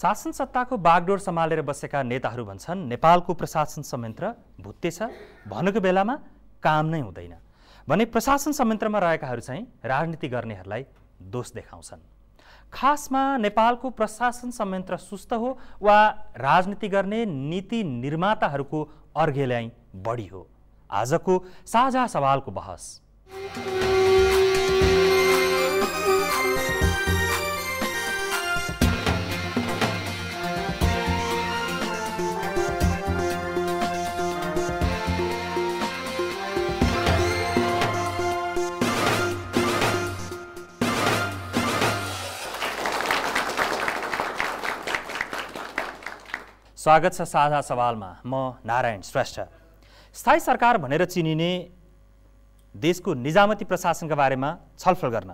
शासन सत्ताको बागडोर सम्हालेर बसेका नेताहरू भन्छन् नेपालको प्रशासन संयन्त्र भुत्ते छ भनेको बेलामा काम नै हुँदैन भने प्रशासन संयन्त्रमा रहेकाहरू चाहिँ राजनीति गर्नेहरूलाई दोष देखाउँछन् खासमा नेपालको प्रशासन संयन्त्र सुस्त हो वा राजनीति गर्ने नीति निर्माताहरूको अर्घेलाई बढी हो आजको साझा सवालको बहस स्वागत छ साझा सवालमा म नारायण श्रेष्ठ स्थायी सरकार भनेर चिनिने देशको निजामती प्रशासनका बारेमा छलफल गर्न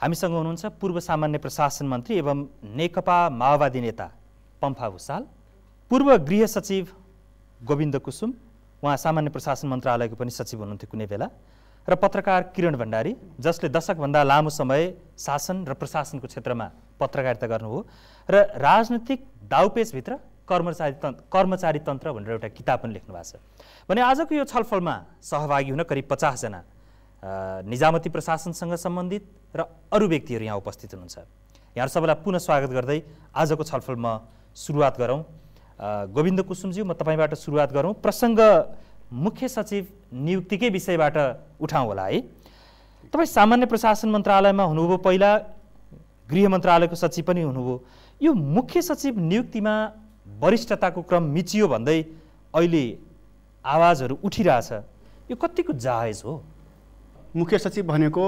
हामीसँग हुनुहुन्छ पूर्व सामान्य प्रशासन मन्त्री एवं नेकपा माओवादी नेता पम्फा भुषाल पूर्व गृह सचिव गोविन्द कुसुम उहाँ सामान्य प्रशासन मन्त्रालयको पनि सचिव हुनुहुन्थ्यो कुनै बेला र पत्रकार किरण भण्डारी जसले दशकभन्दा लामो समय शासन र प्रशासनको क्षेत्रमा पत्रकारिता गर्नु हो र राजनैतिक दाउपेचभित्र कर्मचारी तन्त्र कर्मचारी तन्त्र भनेर एउटा किताब पनि लेख्नु भएको छ भने आजको यो छलफलमा सहभागी हुन करिब पचासजना निजामती प्रशासनसँग सम्बन्धित र अरू व्यक्तिहरू यहाँ उपस्थित हुनुहुन्छ यहाँ सबैलाई पुनः स्वागत गर्दै आजको छलफल म सुरुवात गरौँ गोविन्द कुसुमज्यू म तपाईँबाट सुरुवात गरौँ प्रसङ्ग मुख्य सचिव नियुक्तिकै विषयबाट उठाउँ होला है तपाईँ सामान्य प्रशासन मन्त्रालयमा हुनुभयो पहिला गृह मन्त्रालयको सचिव पनि हुनुभयो यो मुख्य सचिव नियुक्तिमा वरिष्ठताको क्रम मिचियो भन्दै अहिले आवाजहरू उठिरहेछ यो कतिको जायज हो मुख्य सचिव भनेको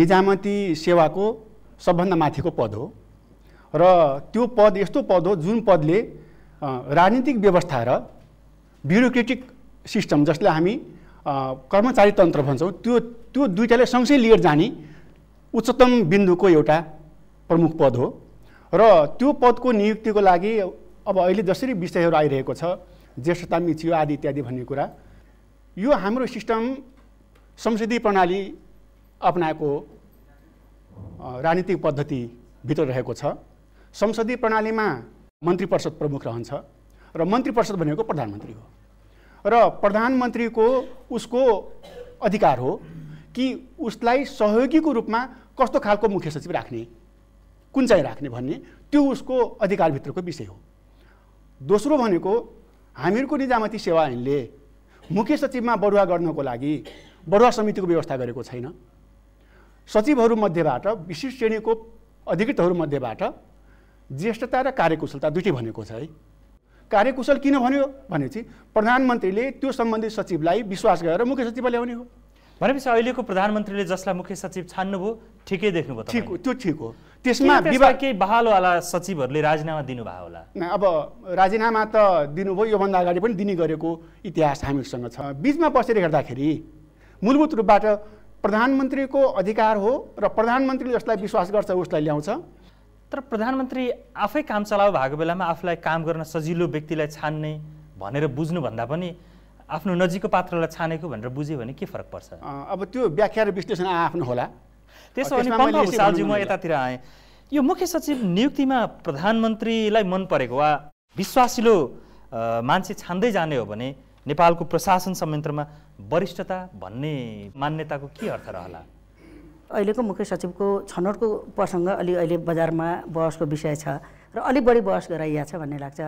निजामती सेवाको सबभन्दा माथिको पद हो र त्यो पद यस्तो पद हो जुन पदले राजनीतिक व्यवस्था र ब्युरोक्रेटिक सिस्टम जसले हामी कर्मचारी तन्त्र भन्छौँ त्यो त्यो दुइटाले सँगसँगै लिएर जाने उच्चतम बिन्दुको एउटा प्रमुख पद हो र त्यो पदको नियुक्तिको लागि अब अहिले जसरी विषयहरू आइरहेको छ ज्येष्ठता मिचियो आदि इत्यादि भन्ने कुरा यो हाम्रो सिस्टम संसदीय प्रणाली अप्नाएको राजनीतिक पद्धतिभित्र रहेको छ संसदीय प्रणालीमा मन्त्री परिषद प्रमुख रहन्छ र मन्त्री परिषद भनेको प्रधानमन्त्री हो र प्रधानमन्त्रीको उसको अधिकार हो कि उसलाई सहयोगीको रूपमा कस्तो खालको मुख्य सचिव राख्ने कुन चाहिँ राख्ने भन्ने त्यो उसको अधिकारभित्रको विषय हो दोस्रो भनेको हामीहरूको निजामती सेवा ऐनले मुख्य सचिवमा बढुवा गर्नको लागि बढुवा समितिको व्यवस्था गरेको छैन सचिवहरूमध्येबाट विशिष्ट श्रेणीको अधिकृतहरूमध्येबाट ज्येष्ठता र कार्यकुशलता दुइटै भनेको छ है कार्यकुशल किन भन्यो भनेपछि प्रधानमन्त्रीले त्यो सम्बन्धित सचिवलाई विश्वास गरेर मुख्य सचिवलाई ल्याउने हो भनेपछि अहिलेको प्रधानमन्त्रीले जसलाई मुख्य सचिव छान्नुभयो ठिकै देख्नुभयो ठिक हो त्यो ठिक हो त्यसमा विवाद केही बहालवाला सचिवहरूले राजीनामा दिनुभयो होला अब राजीनामा त दिनुभयो योभन्दा अगाडि पनि दिने गरेको इतिहास हामीसँग छ बिचमा बसेर हेर्दाखेरि मूलभूत रूपबाट प्रधानमन्त्रीको अधिकार हो र प्रधानमन्त्रीले जसलाई विश्वास गर्छ उसलाई ल्याउँछ तर प्रधानमन्त्री आफै काम चलाउ भएको बेलामा आफूलाई काम गर्न सजिलो व्यक्तिलाई छान्ने भनेर बुझ्नुभन्दा पनि आफ्नो नजिकको पात्रलाई छानेको भनेर बुझ्यो भने के फरक पर्छ अब त्यो व्याख्या र विश्लेषण आफ्नो होला त्यसो भने पङ्कज म यतातिर आएँ यो मुख्य सचिव नियुक्तिमा प्रधानमन्त्रीलाई मन परेको वा विश्वासिलो मान्छे छान्दै जाने हो भने नेपालको प्रशासन संयन्त्रमा वरिष्ठता भन्ने मान्यताको के अर्थ रहला अहिलेको मुख्य सचिवको छनौटको प्रसङ्ग अलि अहिले बजारमा बहसको विषय छ र अलिक बढी बहस गराइया छ भन्ने लाग्छ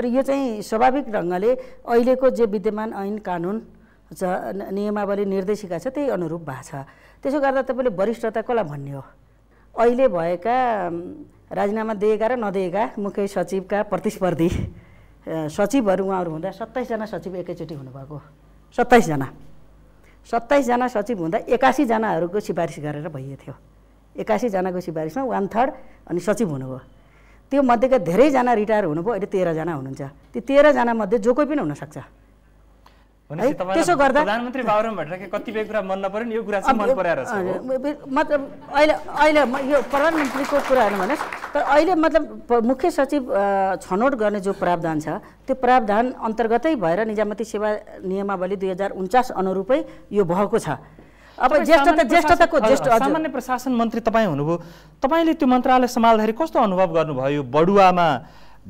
तर यो चाहिँ स्वाभाविक ढङ्गले अहिलेको जे विद्यमान ऐन कानुन छ नियमावली निर्देशिका छ त्यही अनुरूप भएको छ त्यसो गर्दा तपाईँले वरिष्ठता कसलाई भन्ने हो अहिले भएका राजीनामा दिएका र नदिएका मुख्य सचिवका प्रतिस्पर्धी सचिवहरू उहाँहरू हुँदा सत्ताइसजना सचिव एकैचोटि हुनुभएको सत्ताइसजना सत्ताइसजना सचिव हुँदा एकासीजनाहरूको सिफारिस गरेर भइएको थियो एकासीजनाको सिफारिसमा वान थर्ड अनि सचिव हुनुभयो त्यो मध्येका धेरैजना रिटायर हुनुभयो अहिले तेह्रजना हुनुहुन्छ त्यो तेह्रजना मध्ये जो कोही पनि हुनसक्छ त्यसो गर्दा प्रधानमन्त्री कतिपय कुरा मन नपर्यो यो कुरा चाहिँ मतलब अहिले अहिले यो प्रधानमन्त्रीको कुराहरू भने तर अहिले मतलब मुख्य सचिव छनौट गर्ने जो प्रावधान छ त्यो प्रावधान अन्तर्गतै भएर निजामती सेवा नियमावली दुई हजार उन्चास अनुरूपै यो भएको छ अब ज्येष्ठताको ज्येष्ठ सामान्य प्रशासन मन्त्री तपाईँ हुनुभयो तपाईँले त्यो मन्त्रालय सम्हाल्दाखेरि कस्तो अनुभव गर्नुभयो बडुवामा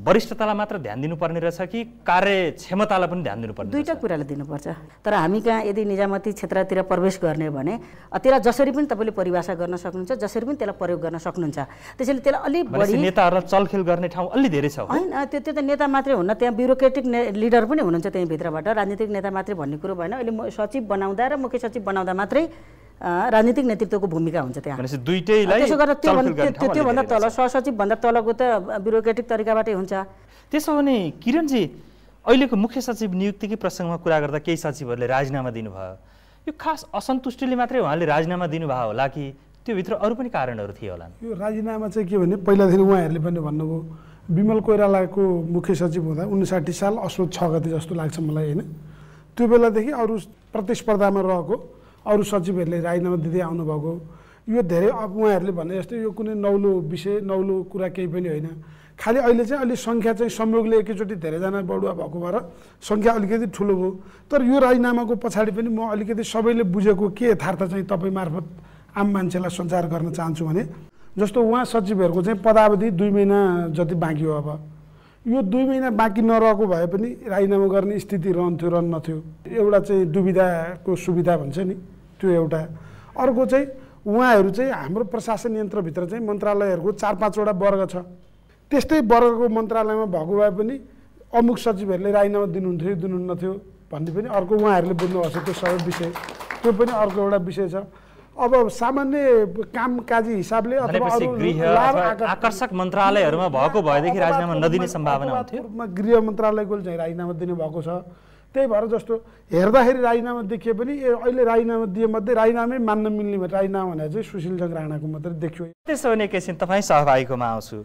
वरिष्ठतालाई मात्र ध्यान दिनुपर्ने रहेछ कि कार्य कार्यक्षमतालाई पनि ध्यान दिनुपर्ने दुईवटा कुराले दिनुपर्छ तर हामी कहाँ यदि निजामती क्षेत्रतिर प्रवेश गर्ने हो भने त्यसलाई जसरी पनि तपाईँले परिभाषा गर्न सक्नुहुन्छ जसरी पनि त्यसलाई प्रयोग गर्न सक्नुहुन्छ त्यसैले त्यसलाई अलिक बढी नेताहरूलाई चलखेल गर्ने ठाउँ अलि धेरै छ होइन त्यो त्यो त नेता मात्रै हुन्न त्यहाँ ब्युरोक्रेटिक लिडर पनि हुनुहुन्छ त्यहीँभित्रबाट राजनीतिक नेता मात्रै भन्ने कुरो भएन अहिले म सचिव बनाउँदा र मुख्य सचिव बनाउँदा मात्रै राजनीतिक नेतृत्वको भूमिका हुन्छ त्यहाँ त्यसो गर्दा त्यो त्योभन्दा तल सहसचिवभन्दा तलको त ब्युरोक्रेटिक तरिकाबाटै हुन्छ त्यसो भने किरणजी अहिलेको मुख्य सचिव नियुक्तिकै प्रसङ्गमा कुरा गर्दा केही सचिवहरूले राजीनामा दिनुभयो यो खास असन्तुष्टिले मात्रै उहाँले राजीनामा दिनुभयो होला कि त्योभित्र अरू पनि कारणहरू थिए होला यो राजीनामा चाहिँ के भने पहिलादेखि उहाँहरूले पनि भन्नुभयो विमल कोइरालाको मुख्य सचिव हुँदा उन्साठी साल असोज छ गते जस्तो लाग्छ मलाई होइन त्यो बेलादेखि अरू प्रतिस्पर्धामा रहेको अरू सचिवहरूले राजीनामा दिँदै आउनुभएको यो धेरै अब उहाँहरूले भने जस्तै यो कुनै नौलो विषय नौलो कुरा केही पनि होइन खालि अहिले चाहिँ अलिक सङ्ख्या चाहिँ संयोगले एकैचोटि धेरैजना बढुवा भएको भएर सङ्ख्या अलिकति ठुलो भयो तर यो राजीनामाको पछाडि पनि म अलिकति सबैले बुझेको के यथार्थ चाहिँ तपाईँ मार्फत आम मान्छेलाई सञ्चार गर्न चाहन्छु भने जस्तो उहाँ सचिवहरूको चाहिँ पदावधि दुई महिना जति बाँकी हो अब यो दुई महिना बाँकी नरहेको भए पनि राजीनामा गर्ने स्थिति रहन्थ्यो रहन्नथ्यो एउटा चाहिँ दुविधाको सुविधा भन्छ नि त्यो एउटा अर्को चाहिँ उहाँहरू चाहिँ हाम्रो प्रशासन यन्त्रभित्र चाहिँ मन्त्रालयहरूको चार पाँचवटा वर्ग छ त्यस्तै वर्गको मन्त्रालयमा भएको भए पनि अमुक सचिवहरूले राजीनामा दिनुहुन्थ्यो दिनुहुन्न थियो भन्ने पनि अर्को उहाँहरूले बुझ्नुभएको छ त्यो सबै विषय त्यो पनि अर्को एउटा विषय छ अब सामान्य कामकाजी हिसाबले अथवा आकर्षक मन्त्रालयहरूमा भएको भएदेखि राजीनामा नदिने सम्भावना हुन्थ्यो गृह मन्त्रालयको चाहिँ राजीनामा दिने भएको छ त्यही भएर जस्तो हेर्दाखेरि राजीनामा देखिए पनि अहिले राजीनामा दिएमध्ये राजीनामै मान्न मिल्ने राजीनामा भनेर चाहिँ सुशील जङ राणाको मात्रै देखियो त्यसो भने एकैछिन तपाईँ सहभागीकोमा आउँछु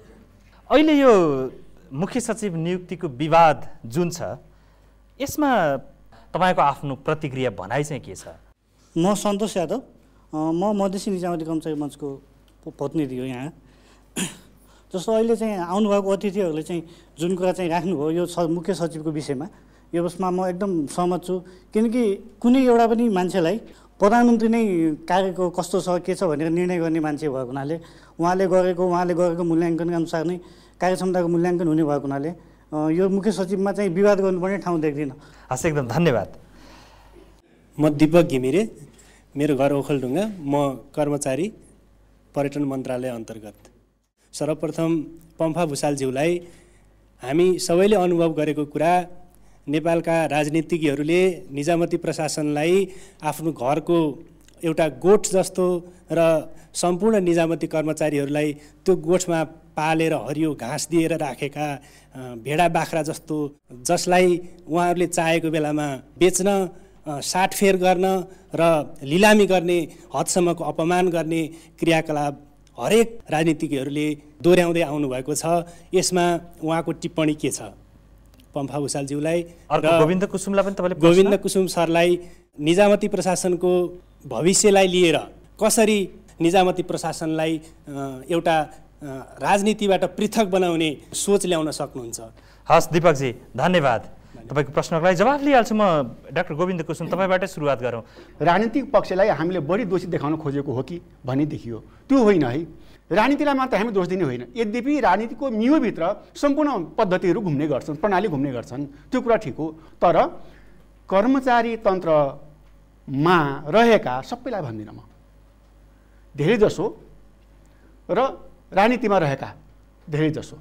अहिले यो मुख्य सचिव नियुक्तिको विवाद जुन छ यसमा तपाईँको आफ्नो प्रतिक्रिया भनाइ चाहिँ के छ म सन्तोष यादव म मधेसी निजामती कर्मचारी मञ्चको प्रतिनिधि हो यहाँ जस्तो अहिले चाहिँ आउनुभएको अतिथिहरूले चाहिँ जुन कुरा चाहिँ राख्नुभयो यो स मुख्य सचिवको विषयमा यो उसमा म एकदम सहमत छु किनकि कुनै एउटा पनि मान्छेलाई प्रधानमन्त्री नै कार्यको कस्तो छ के छ भनेर निर्णय गर्ने मान्छे भएको हुनाले उहाँले गरेको उहाँले गरेको मूल्याङ्कन अनुसार नै कार्यक्षमताको मूल्याङ्कन हुने भएको हुनाले यो मुख्य सचिवमा चाहिँ विवाद गर्नुपर्ने ठाउँ देख्दिनँ हस् एकदम धन्यवाद म दिपक घिमिरे मेरो घर ओखलढुङ्गा म कर्मचारी पर्यटन मन्त्रालय अन्तर्गत सर्वप्रथम पम्फा भुषालज्यूलाई हामी सबैले अनुभव गरेको कुरा नेपालका राजनीतिज्ञहरूले निजामती प्रशासनलाई आफ्नो घरको एउटा गोठ जस्तो र सम्पूर्ण निजामती कर्मचारीहरूलाई त्यो गोठमा पालेर हरियो घाँस दिएर राखेका भेडा बाख्रा जस्तो जसलाई उहाँहरूले चाहेको बेलामा बेच्न साटफेर गर्न र लिलामी गर्ने हदसम्मको अपमान गर्ने क्रियाकलाप हरेक राजनीतिज्ञहरूले दोहोऱ्याउँदै आउनुभएको छ यसमा उहाँको टिप्पणी के छ पम्फा भूषालज्यूलाई गोविन्द कुसुमलाई पनि तपाईँले गोविन्द कुसुम सरलाई निजामती प्रशासनको भविष्यलाई लिएर कसरी निजामती प्रशासनलाई एउटा राजनीतिबाट पृथक बनाउने सोच ल्याउन सक्नुहुन्छ हस् दिपकजी धन्यवाद तपाईँको प्रश्नको जवाफ लिइहाल्छु म डाक्टर गोविन्द कुसुम तपाईँबाटै सुरुवात गरौँ राजनीतिक पक्षलाई हामीले बढी दोषी देखाउन खोजेको हो कि भन्ने देखियो त्यो होइन है राजनीतिलाई मात्र हामी दोष दिने होइन यद्यपि राजनीतिको मियोभित्र सम्पूर्ण पद्धतिहरू घुम्ने गर्छन् प्रणाली घुम्ने गर्छन् त्यो कुरा ठिक हो तर कर्मचारी तन्त्रमा रहेका सबैलाई भन्दिनँ म धेरैजसो र राजनीतिमा रहेका धेरैजसो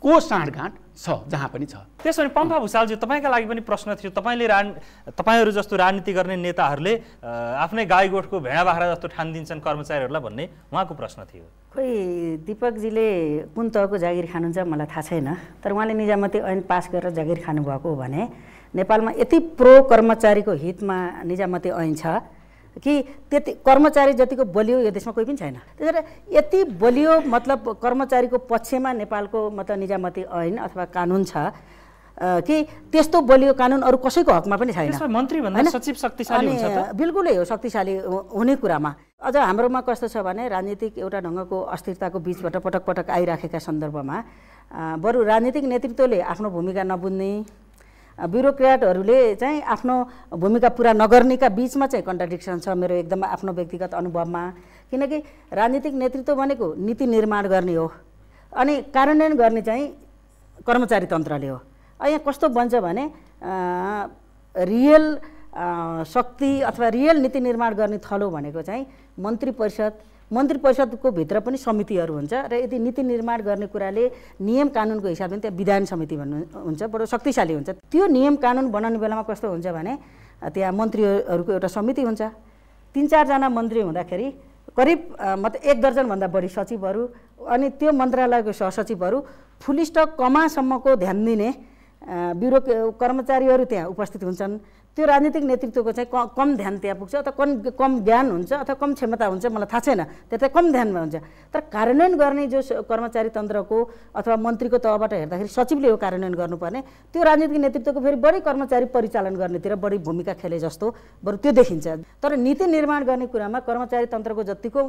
को साँडगाँठ छ जहाँ पनि छ त्यसो भने पम्फा भुषालज्यू तपाईँका लागि पनि प्रश्न थियो तपाईँले रा तपाईँहरू जस्तो राजनीति गर्ने नेताहरूले आफ्नै गाई गोठको भेडा बाख्रा जस्तो ठानिदिन्छन् कर्मचारीहरूलाई भन्ने उहाँको प्रश्न थियो खोइ दिपकजीले कुन तहको जागिर खानुहुन्छ मलाई थाहा छैन तर उहाँले निजामती ऐन पास गरेर जागिर खानुभएको हो भने नेपालमा यति प्रो कर्मचारीको हितमा निजामती ऐन छ कि त्यति कर्मचारी जतिको बलियो यो देशमा कोही पनि छैन भएर यति बलियो मतलब कर्मचारीको पक्षमा नेपालको मतलब निजामती ऐन अथवा कानुन छ कि त्यस्तो बलियो कानुन अरू कसैको हकमा पनि छैन मन्त्री सचिव शक्तिशाली बिल्कुलै हो शक्तिशाली हुने कुरामा अझ हाम्रोमा कस्तो छ भने राजनीतिक एउटा ढङ्गको अस्थिरताको बिचबाट पटक पटक आइराखेका सन्दर्भमा बरु राजनीतिक नेतृत्वले आफ्नो भूमिका नबुझ्ने ब्युरोक्रेटहरूले चाहिँ आफ्नो भूमिका पुरा नगर्नेका बिचमा चाहिँ कन्ट्राडिक्सन छ मेरो एकदम आफ्नो व्यक्तिगत अनुभवमा किनकि राजनीतिक नेतृत्व भनेको नीति निर्माण गर्ने हो अनि कार्यान्वयन गर्ने चाहिँ कर्मचारी तन्त्रले हो यहाँ कस्तो बन्छ भने रियल शक्ति अथवा रियल नीति निर्माण गर्ने थलो भनेको चाहिँ मन्त्री परिषद मन्त्री परिषदको भित्र पनि समितिहरू हुन्छ र यदि नीति निर्माण गर्ने कुराले नियम कानुनको हिसाबले त्यहाँ विधान समिति भन्नु हुन्छ बडो शक्तिशाली हुन्छ त्यो नियम कानुन बनाउने बेलामा कस्तो हुन्छ भने त्यहाँ मन्त्रीहरूको एउटा समिति हुन्छ तिन चारजना मन्त्री हुँदाखेरि करिब मतलब एक दर्जनभन्दा बढी सचिवहरू अनि त्यो मन्त्रालयको सहसचिवहरू फुलिस्ट कमासम्मको ध्यान दिने ब्युरो कर्मचारीहरू त्यहाँ उपस्थित हुन्छन् त्यो राजनीतिक नेतृत्वको चाहिँ कम ध्यान त्यहाँ पुग्छ अथवा कम कम ज्ञान हुन्छ अथवा कम क्षमता हुन्छ मलाई थाहा छैन त्यो चाहिँ कम ध्यानमा हुन्छ तर कार्यान्वयन गर्ने जो कर्मचारी तन्त्रको अथवा मन्त्रीको तहबाट हेर्दाखेरि सचिवले यो कार्यान्वयन गर्नुपर्ने त्यो राजनीतिक नेतृत्वको फेरि बढी कर्मचारी परिचालन गर्नेतिर बढी भूमिका खेले जस्तो बरु त्यो देखिन्छ तर नीति निर्माण गर्ने कुरामा कर्मचारी तन्त्रको जतिको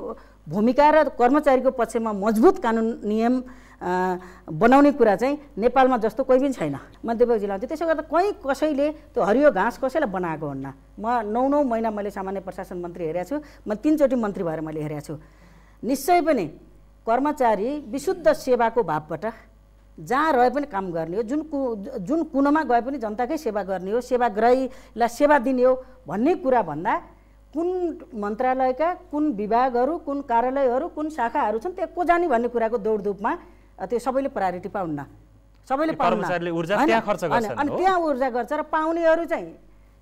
भूमिका र कर्मचारीको पक्षमा मजबुत कानुन नियम बनाउने कुरा चाहिँ नेपालमा जस्तो कोही पनि छैन जिल्लामा चाहिँ त्यसो गर्दा कहीँ कसैले त्यो हरियो घाँस कसैलाई बनाएको हुन्न म नौ नौ महिना मैले सामान्य प्रशासन मन्त्री हेरेको छु म तिनचोटि मन्त्री भएर मैले हेरेको छु निश्चय पनि कर्मचारी विशुद्ध सेवाको भावबाट जहाँ रहे पनि काम गर्ने हो जुन कु जुन कुनोमा गए पनि जनताकै सेवा गर्ने हो सेवाग्राहीलाई सेवा दिने हो भन्ने कुरा भन्दा कुन मन्त्रालयका कुन विभागहरू कुन कार्यालयहरू कुन शाखाहरू छन् त्यहाँ को जाने भन्ने कुराको दौडधुपमा त्यो सबैले प्रायोरिटी पाउन्न सबैले पाउन्न अनि त्यहाँ ऊर्जा गर्छ र पाउनेहरू चाहिँ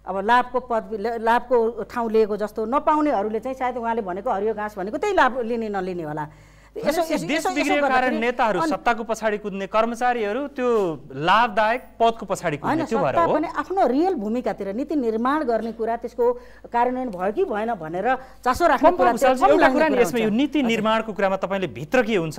अब लाभको पद लाभको ठाउँ लिएको जस्तो नपाउनेहरूले चाहिँ सायद उहाँले भनेको हरियो घाँस भनेको त्यही लाभ लिने नलिने होला देश बिग्रिएको कारण नेताहरू सत्ताको पछाडि कुद्ने कर्मचारीहरू त्यो लाभदायक पदको पछाडि कुद्ने त्यो भएर हो आफ्नो रियल भूमिकातिर नीति निर्माण गर्ने कुरा त्यसको कार्यान्वयन भयो कि भएन भनेर चासो राख्नु यसमा यो नीति निर्माणको कुरामा तपाईँले भित्र के हुन्छ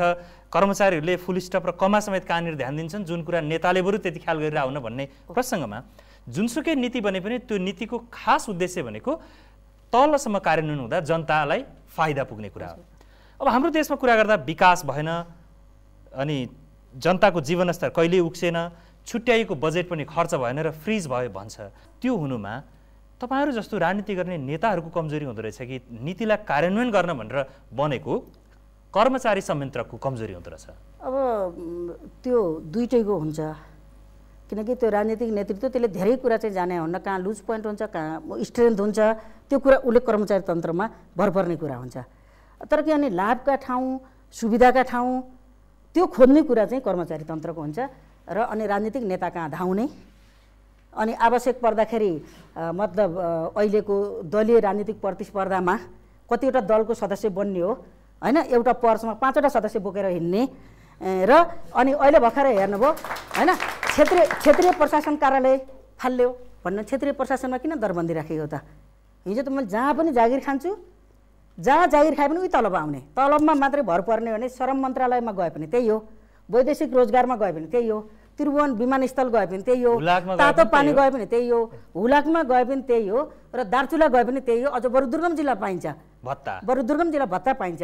कर्मचारीहरूले फुल स्टप र कमा समेत कहाँनिर ध्यान दिन्छन् जुन कुरा नेताले बरु त्यति ख्याल गरेर आउन भन्ने प्रसङ्गमा जुनसुकै नीति बने पनि त्यो नीतिको खास उद्देश्य भनेको तलसम्म कार्यान्वयन हुँदा जनतालाई फाइदा पुग्ने कुरा हो अब हाम्रो देशमा कुरा गर्दा विकास भएन अनि जनताको जीवनस्तर कहिल्यै उक्सेन छुट्याइएको बजेट पनि खर्च भएन र फ्रिज भयो भन्छ त्यो हुनुमा तपाईँहरू जस्तो राजनीति गर्ने नेताहरूको कमजोरी हुँदो रहेछ कि नीतिलाई कार्यान्वयन गर्न भनेर बनेको कर्मचारी संयन्त्रको कमजोरी हुँदो रहेछ अब त्यो दुइटैको हुन्छ किनकि त्यो राजनीतिक नेतृत्व त्यसले धेरै कुरा चाहिँ जाने हुन्न कहाँ लुज पोइन्ट हुन्छ कहाँ स्ट्रेन्थ हुन्छ त्यो कुरा उसले कर्मचारी तन्त्रमा भर पर्ने कुरा हुन्छ तर के भने लाभका ठाउँ सुविधाका ठाउँ त्यो खोज्ने कुरा चाहिँ कर्मचारी तन्त्रको हुन्छ र अनि राजनीतिक नेता कहाँ धाउने अनि आवश्यक पर्दाखेरि मतलब अहिलेको दलीय राजनीतिक प्रतिस्पर्धामा कतिवटा दलको सदस्य बन्ने हो होइन एउटा पर्समा पाँचवटा सदस्य बोकेर हिँड्ने र अनि अहिले भर्खर हेर्नुभयो होइन क्षेत्रीय क्षेत्रीय प्रशासन कार्यालय फाल्यो भन्नु क्षेत्रीय प्रशासनमा किन दरबन्दी राखेको त हिजो त मैले जहाँ पनि जागिर खान्छु जहाँ जागिर खाए पनि उही तलब आउने तलबमा मात्रै भर पर्ने भने श्रम मन्त्रालयमा गए पनि त्यही हो वैदेशिक रोजगारमा गए पनि त्यही हो त्रिभुवन विमानस्थल गए पनि त्यही हो तातो पानी गयो भने त्यही हो हुलाकमा गए पनि त्यही हो र दार्चुला गए पनि त्यही हो अझ बरु दुर्गम जिल्ला पाइन्छ भत्ता बरु दुर्गम जिल्ला भत्ता पाइन्छ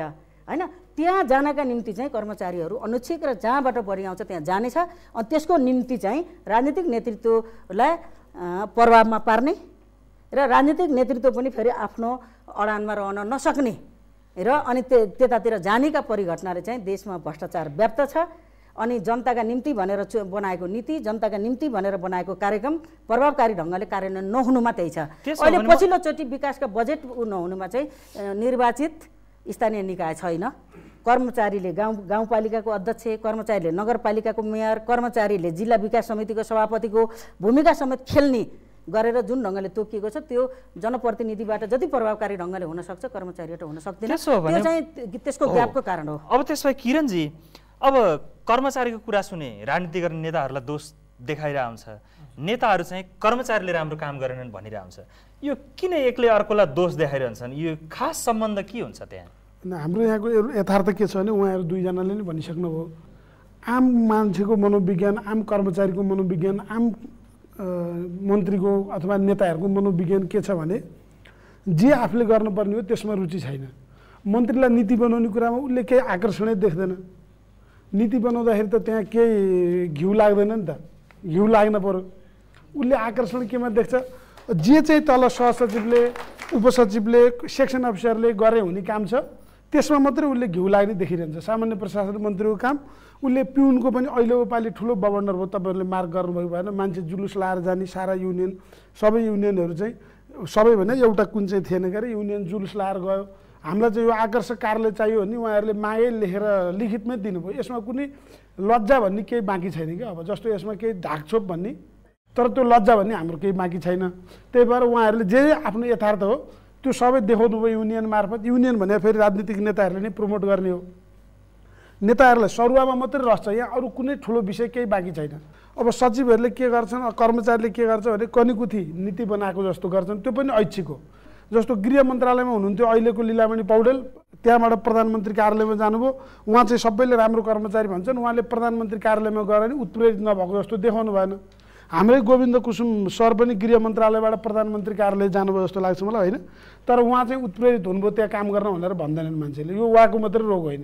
होइन त्यहाँ जानका निम्ति चाहिँ कर्मचारीहरू अनुच्छेक र जहाँबाट बढी आउँछ त्यहाँ जानेछ अनि त्यसको निम्ति चाहिँ राजनीतिक नेतृत्वलाई प्रभावमा पार्ने र राजनीतिक नेतृत्व पनि फेरि आफ्नो अडानमा रहन नसक्ने र अनि त्यो त्यतातिर जानेका परिघटनाले चाहिँ देशमा भ्रष्टाचार व्याप्त छ अनि जनताका निम्ति भनेर बनाएको नीति जनताका निम्ति भनेर बनाएको कार्यक्रम प्रभावकारी ढङ्गले कार्यान्वयन नहुनुमा त्यही छ अहिले पछिल्लोचोटि विकासका बजेट नहुनुमा चाहिँ निर्वाचित स्थानीय निकाय छैन कर्मचारीले गाउँ गाउँपालिकाको अध्यक्ष कर्मचारीले नगरपालिकाको मेयर कर्मचारीले जिल्ला विकास समितिको सभापतिको भूमिका समेत खेल्ने गरेर जुन ढङ्गले तोकिएको छ त्यो जनप्रतिनिधिबाट जति प्रभावकारी ढङ्गले हुनसक्छ कर्मचारीबाट हुन सक्दैन त्यो चाहिँ त्यसको ग्यापको कारण हो अब भए किरणजी अब कर्मचारीको कुरा सुने राजनीति गर्ने नेताहरूलाई दोष देखाइरहेको हुन्छ नेताहरू चाहिँ कर्मचारीले राम्रो काम गरेनन् भनिरहेको हुन्छ यो किन एकले अर्कोलाई दोष देखाइरहन्छन् यो खास सम्बन्ध के हुन्छ त्यहाँ हाम्रो यहाँको यथार्थ के छ भने उहाँहरू दुईजनाले नै भनिसक्नुभयो आम मान्छेको मनोविज्ञान आम कर्मचारीको मनोविज्ञान आम मन्त्रीको अथवा नेताहरूको मनोविज्ञान के छ भने जे आफूले गर्नुपर्ने हो त्यसमा रुचि छैन मन्त्रीलाई नीति बनाउने कुरामा उसले केही आकर्षणै देख्दैन नीति बनाउँदाखेरि त त्यहाँ केही घिउ लाग्दैन नि त घिउ लाग्न पऱ्यो उसले आकर्षण केमा देख्छ जे चाहिँ तल सहसचिवले उपसचिवले सेक्सन अफिसरले गरे हुने काम छ त्यसमा मात्रै उसले घिउ लाग्ने देखिरहन्छ सामान्य प्रशासन मन्त्रीको काम उसले पिउनको पनि अहिले पालि ठुलो बबन्डर भयो तपाईँहरूले मार्क गर्नुभयो भएन मान्छे जुलुस लाएर जाने सारा युनियन सबै युनियनहरू चाहिँ सबै भन्दा एउटा कुन चाहिँ थिएन क्या युनियन जुलुस लाएर गयो हामीलाई चाहिँ यो आकर्षक कार्यालय चाहियो भने उहाँहरूले मागै लेखेर लिखितमै दिनुभयो यसमा कुनै लज्जा भन्ने केही बाँकी छैन क्या अब जस्तो यसमा केही ढाकछोप भन्ने तर त्यो लज्जा भन्ने हाम्रो केही बाँकी छैन त्यही भएर उहाँहरूले जे आफ्नो यथार्थ हो त्यो सबै देखाउनु भयो युनियन मार्फत युनियन भने फेरि राजनीतिक नेताहरूले नै प्रमोट गर्ने हो नेताहरूलाई सरुवामा मात्रै रहन्छ यहाँ अरू कुनै ठुलो विषय केही बाँकी छैन अब सचिवहरूले के गर्छन् कर्मचारीले के गर्छ भने कनिकुथी नीति बनाएको जस्तो गर्छन् त्यो पनि ऐच्छिक हो जस्तो गृह मन्त्रालयमा हुनुहुन्थ्यो अहिलेको लिलामणि पौडेल त्यहाँबाट प्रधानमन्त्री कार्यालयमा जानुभयो उहाँ चाहिँ सबैले राम्रो कर्मचारी भन्छन् उहाँले प्रधानमन्त्री कार्यालयमा गएर नि उत्प्रेरित नभएको जस्तो देखाउनु भएन हाम्रै गोविन्द कुसुम सर पनि गृह मन्त्रालयबाट प्रधानमन्त्री कार्यालय जानुभयो जस्तो लाग्छ मलाई होइन तर उहाँ चाहिँ उत्प्रेरित हुनुभयो त्यहाँ काम गर्न भनेर भन्दैनन् मान्छेले यो उहाँको मात्रै रोग होइन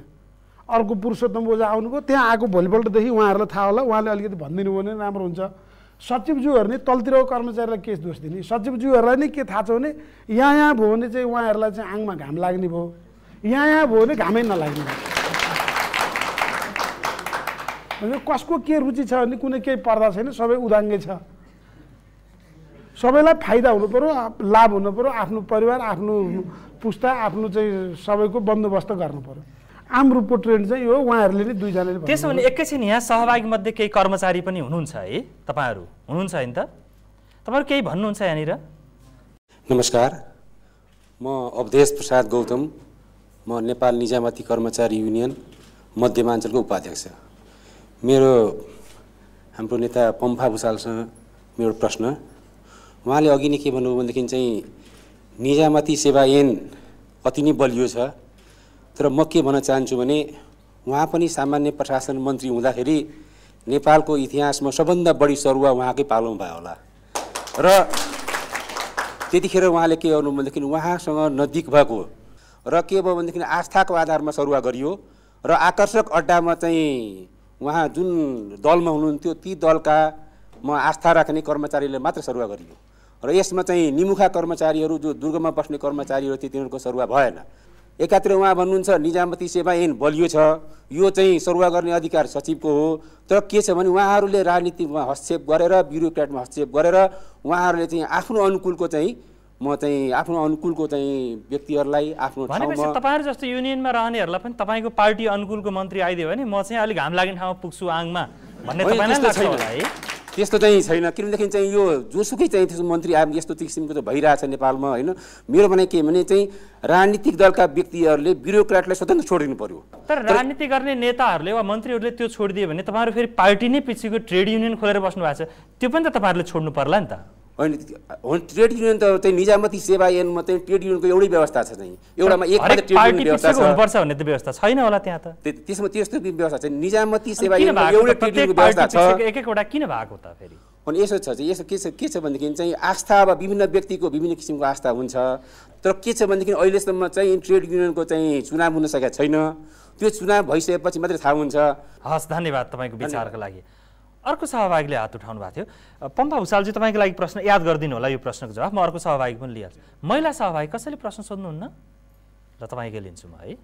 अर्को पुरुषोत्तम बोजा आउनुभयो त्यहाँ आएको भोलिपल्टदेखि उहाँहरूलाई थाहा होला उहाँले अलिकति भनिदिनु भने राम्रो हुन्छ सचिवज्यूहरूले तलतिरको कर्मचारीलाई केस दोष दिने सचिवज्यूहरूलाई नै के थाहा छ भने यहाँ यहाँ भयो भने चाहिँ उहाँहरूलाई चाहिँ आङमा घाम लाग्ने भयो यहाँ यहाँ भयो भने घामै नलाग्ने भयो कसको के रुचि छ भने कुनै केही पर्दा छैन सबै उदाङ्गै छ सबैलाई फाइदा पऱ्यो लाभ पऱ्यो आफ्नो परिवार आफ्नो पुस्ता आफ्नो चाहिँ सबैको बन्दोबस्त पऱ्यो आम रूपको ट्रेन्ड चाहिँ यो उहाँहरूले नै दुईजनाले त्यसो भने एकैछिन यहाँ सहभागी मध्ये केही कर्मचारी पनि हुनुहुन्छ है तपाईँहरू हुनुहुन्छ होइन त तपाईँहरू केही भन्नुहुन्छ यहाँनिर नमस्कार म अवधेश प्रसाद गौतम म नेपाल निजामती कर्मचारी युनियन मध्यमाञ्चलको उपाध्यक्ष मेरो हाम्रो नेता पम्फा भूषालसँग मेरो प्रश्न उहाँले अघि नै के भन्नुभयो भनेदेखि चाहिँ निजामती सेवा ऐन अति नै बलियो छ तर म के भन्न चाहन्छु भने उहाँ पनि सामान्य प्रशासन मन्त्री हुँदाखेरि नेपालको इतिहासमा सबभन्दा बढी सरुवा उहाँकै पालोमा भयो होला र त्यतिखेर उहाँले के गर्नु भनेदेखि उहाँसँग नजिक भएको र के भयो भनेदेखि आस्थाको आधारमा सरुवा गरियो र आकर्षक अड्डामा चाहिँ उहाँ जुन दलमा हुनुहुन्थ्यो ती दलका म आस्था राख्ने कर्मचारीले मात्र सरुवा गरियो र यसमा चाहिँ निमुखा कर्मचारीहरू जो दुर्गमा बस्ने कर्मचारीहरू थिए तिनीहरूको सरुवा भएन एकातिर उहाँ भन्नुहुन्छ निजामती सेवा ऐन बलियो छ यो चाहिँ सरुवा गर्ने अधिकार सचिवको हो तर के छ भने उहाँहरूले राजनीतिमा हस्तक्षेप गरेर ब्युरोक्रेटमा हस्तक्षेप गरेर उहाँहरूले चाहिँ आफ्नो अनुकूलको चाहिँ म चाहिँ आफ्नो अनुकूलको चाहिँ व्यक्तिहरूलाई आफ्नो तपाईँहरू जस्तो युनियनमा रहनेहरूलाई पनि तपाईँको पार्टी अनुकूलको मन्त्री आइदियो भने म चाहिँ अलिक घाम लाग्ने ठाउँमा पुग्छु आङमा भन्ने त्यस्तो चाहिँ छैन किनभनेदेखि चाहिँ यो जोसुकै चाहिँ त्यसको मन्त्री आयो यस्तो किसिमको त भइरहेछ नेपालमा होइन मेरो भनाइ के भने चाहिँ राजनीतिक दलका व्यक्तिहरूले ब्युरोक्राटलाई स्वतन्त्र छोडिदिनु पर्यो तर राजनीति गर्ने नेताहरूले वा मन्त्रीहरूले त्यो छोडिदियो भने तपाईँहरू फेरि पार्टी नै पछिको ट्रेड युनियन खोलेर बस्नु भएको छ त्यो पनि त तपाईँहरूले छोड्नु पर्ला नि त होइन होइन ट्रेड युनियन त चाहिँ निजामती सेवा ऐनमा चाहिँ ट्रेड युनियनको एउटै व्यवस्था छ चाहिँ एउटामा एक ट्रेड युनियन व्यवस्था भन्ने त व्यवस्था छैन होला त्यहाँ त त्यसमा त्यस्तो व्यवस्था छैन निजामती सेवा ऐनमा एउटै ट्रेड युनियनको व्यवस्था छ एक एकवटा किन भएको त फेरि अनि यसो छ चाहिँ यसो के छ के छ भनेदेखि चाहिँ आस्था अब विभिन्न व्यक्तिको विभिन्न किसिमको आस्था हुन्छ तर के छ भनेदेखि अहिलेसम्म चाहिँ ट्रेड युनियनको चाहिँ चुनाव हुन सकेको छैन त्यो चुनाव भइसकेपछि मात्रै थाहा हुन्छ हस् धन्यवाद तपाईँको विचारको लागि अर्को सहभागीले हात उठाउनु भएको थियो पम्पा भुषालजी तपाईँको लागि प्रश्न याद गरिदिनु होला यो प्रश्नको जवाब म अर्को सहभागी पनि लिइहाल्छु महिला सहभागी कसैले प्रश्न सोध्नुहुन्न र तपाईँकै लिन्छु म है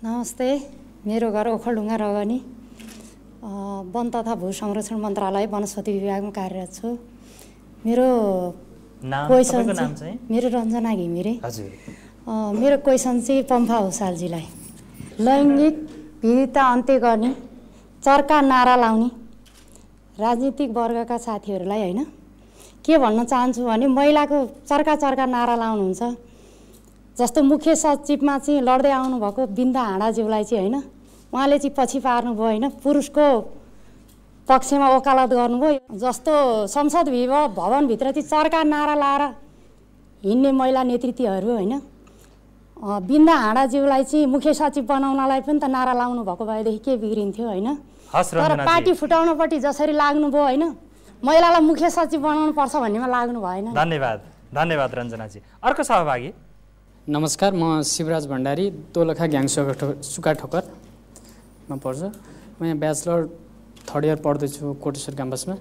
नमस्ते मेरो घर ओखलढुङ्गा रगनी वन तथा भू संरक्षण मन्त्रालय वनस्पति विभागमा कार्यरत छु मेरो नाम मेरो रञ्जना घिमिरे हजुर मेरो क्वेसन चाहिँ पम्फा भुषालजीलाई लैङ्गिक भिन्नता अन्त्य गर्ने चर्का नारा लाउने राजनीतिक वर्गका साथीहरूलाई होइन के भन्न चाहन्छु भने महिलाको चर्का चर्का नारा लाउनुहुन्छ जस्तो मुख्य सचिवमा चाहिँ लड्दै आउनुभएको बिन्दा हाँडाज्यूलाई चाहिँ होइन उहाँले चाहिँ पछि पार्नुभयो होइन पुरुषको पक्षमा वकालत गर्नुभयो जस्तो संसद भिव भवनभित्र चाहिँ चर्का नारा लाएर हिँड्ने महिला नेतृत्वहरू होइन बिन्दा हाँडाज्यूलाई चाहिँ मुख्य सचिव बनाउनलाई पनि त नारा लाउनु भएको भएदेखि के बिग्रिन्थ्यो होइन तर पार्टी फुटाउनपट्टि जसरी लाग्नुभयो होइन महिलालाई मुख्य सचिव बनाउनु पर्छ भन्नेमा लाग्नु भएन धन्यवाद धन्यवाद रञ्जनाजी अर्को सहभागी नमस्कार म शिवराज भण्डारी दोलखा ग्याङ सुका ठोकरमा पर्छ म यहाँ ब्याचलर थर्ड इयर पढ्दैछु कोटेश्वर क्याम्पसमा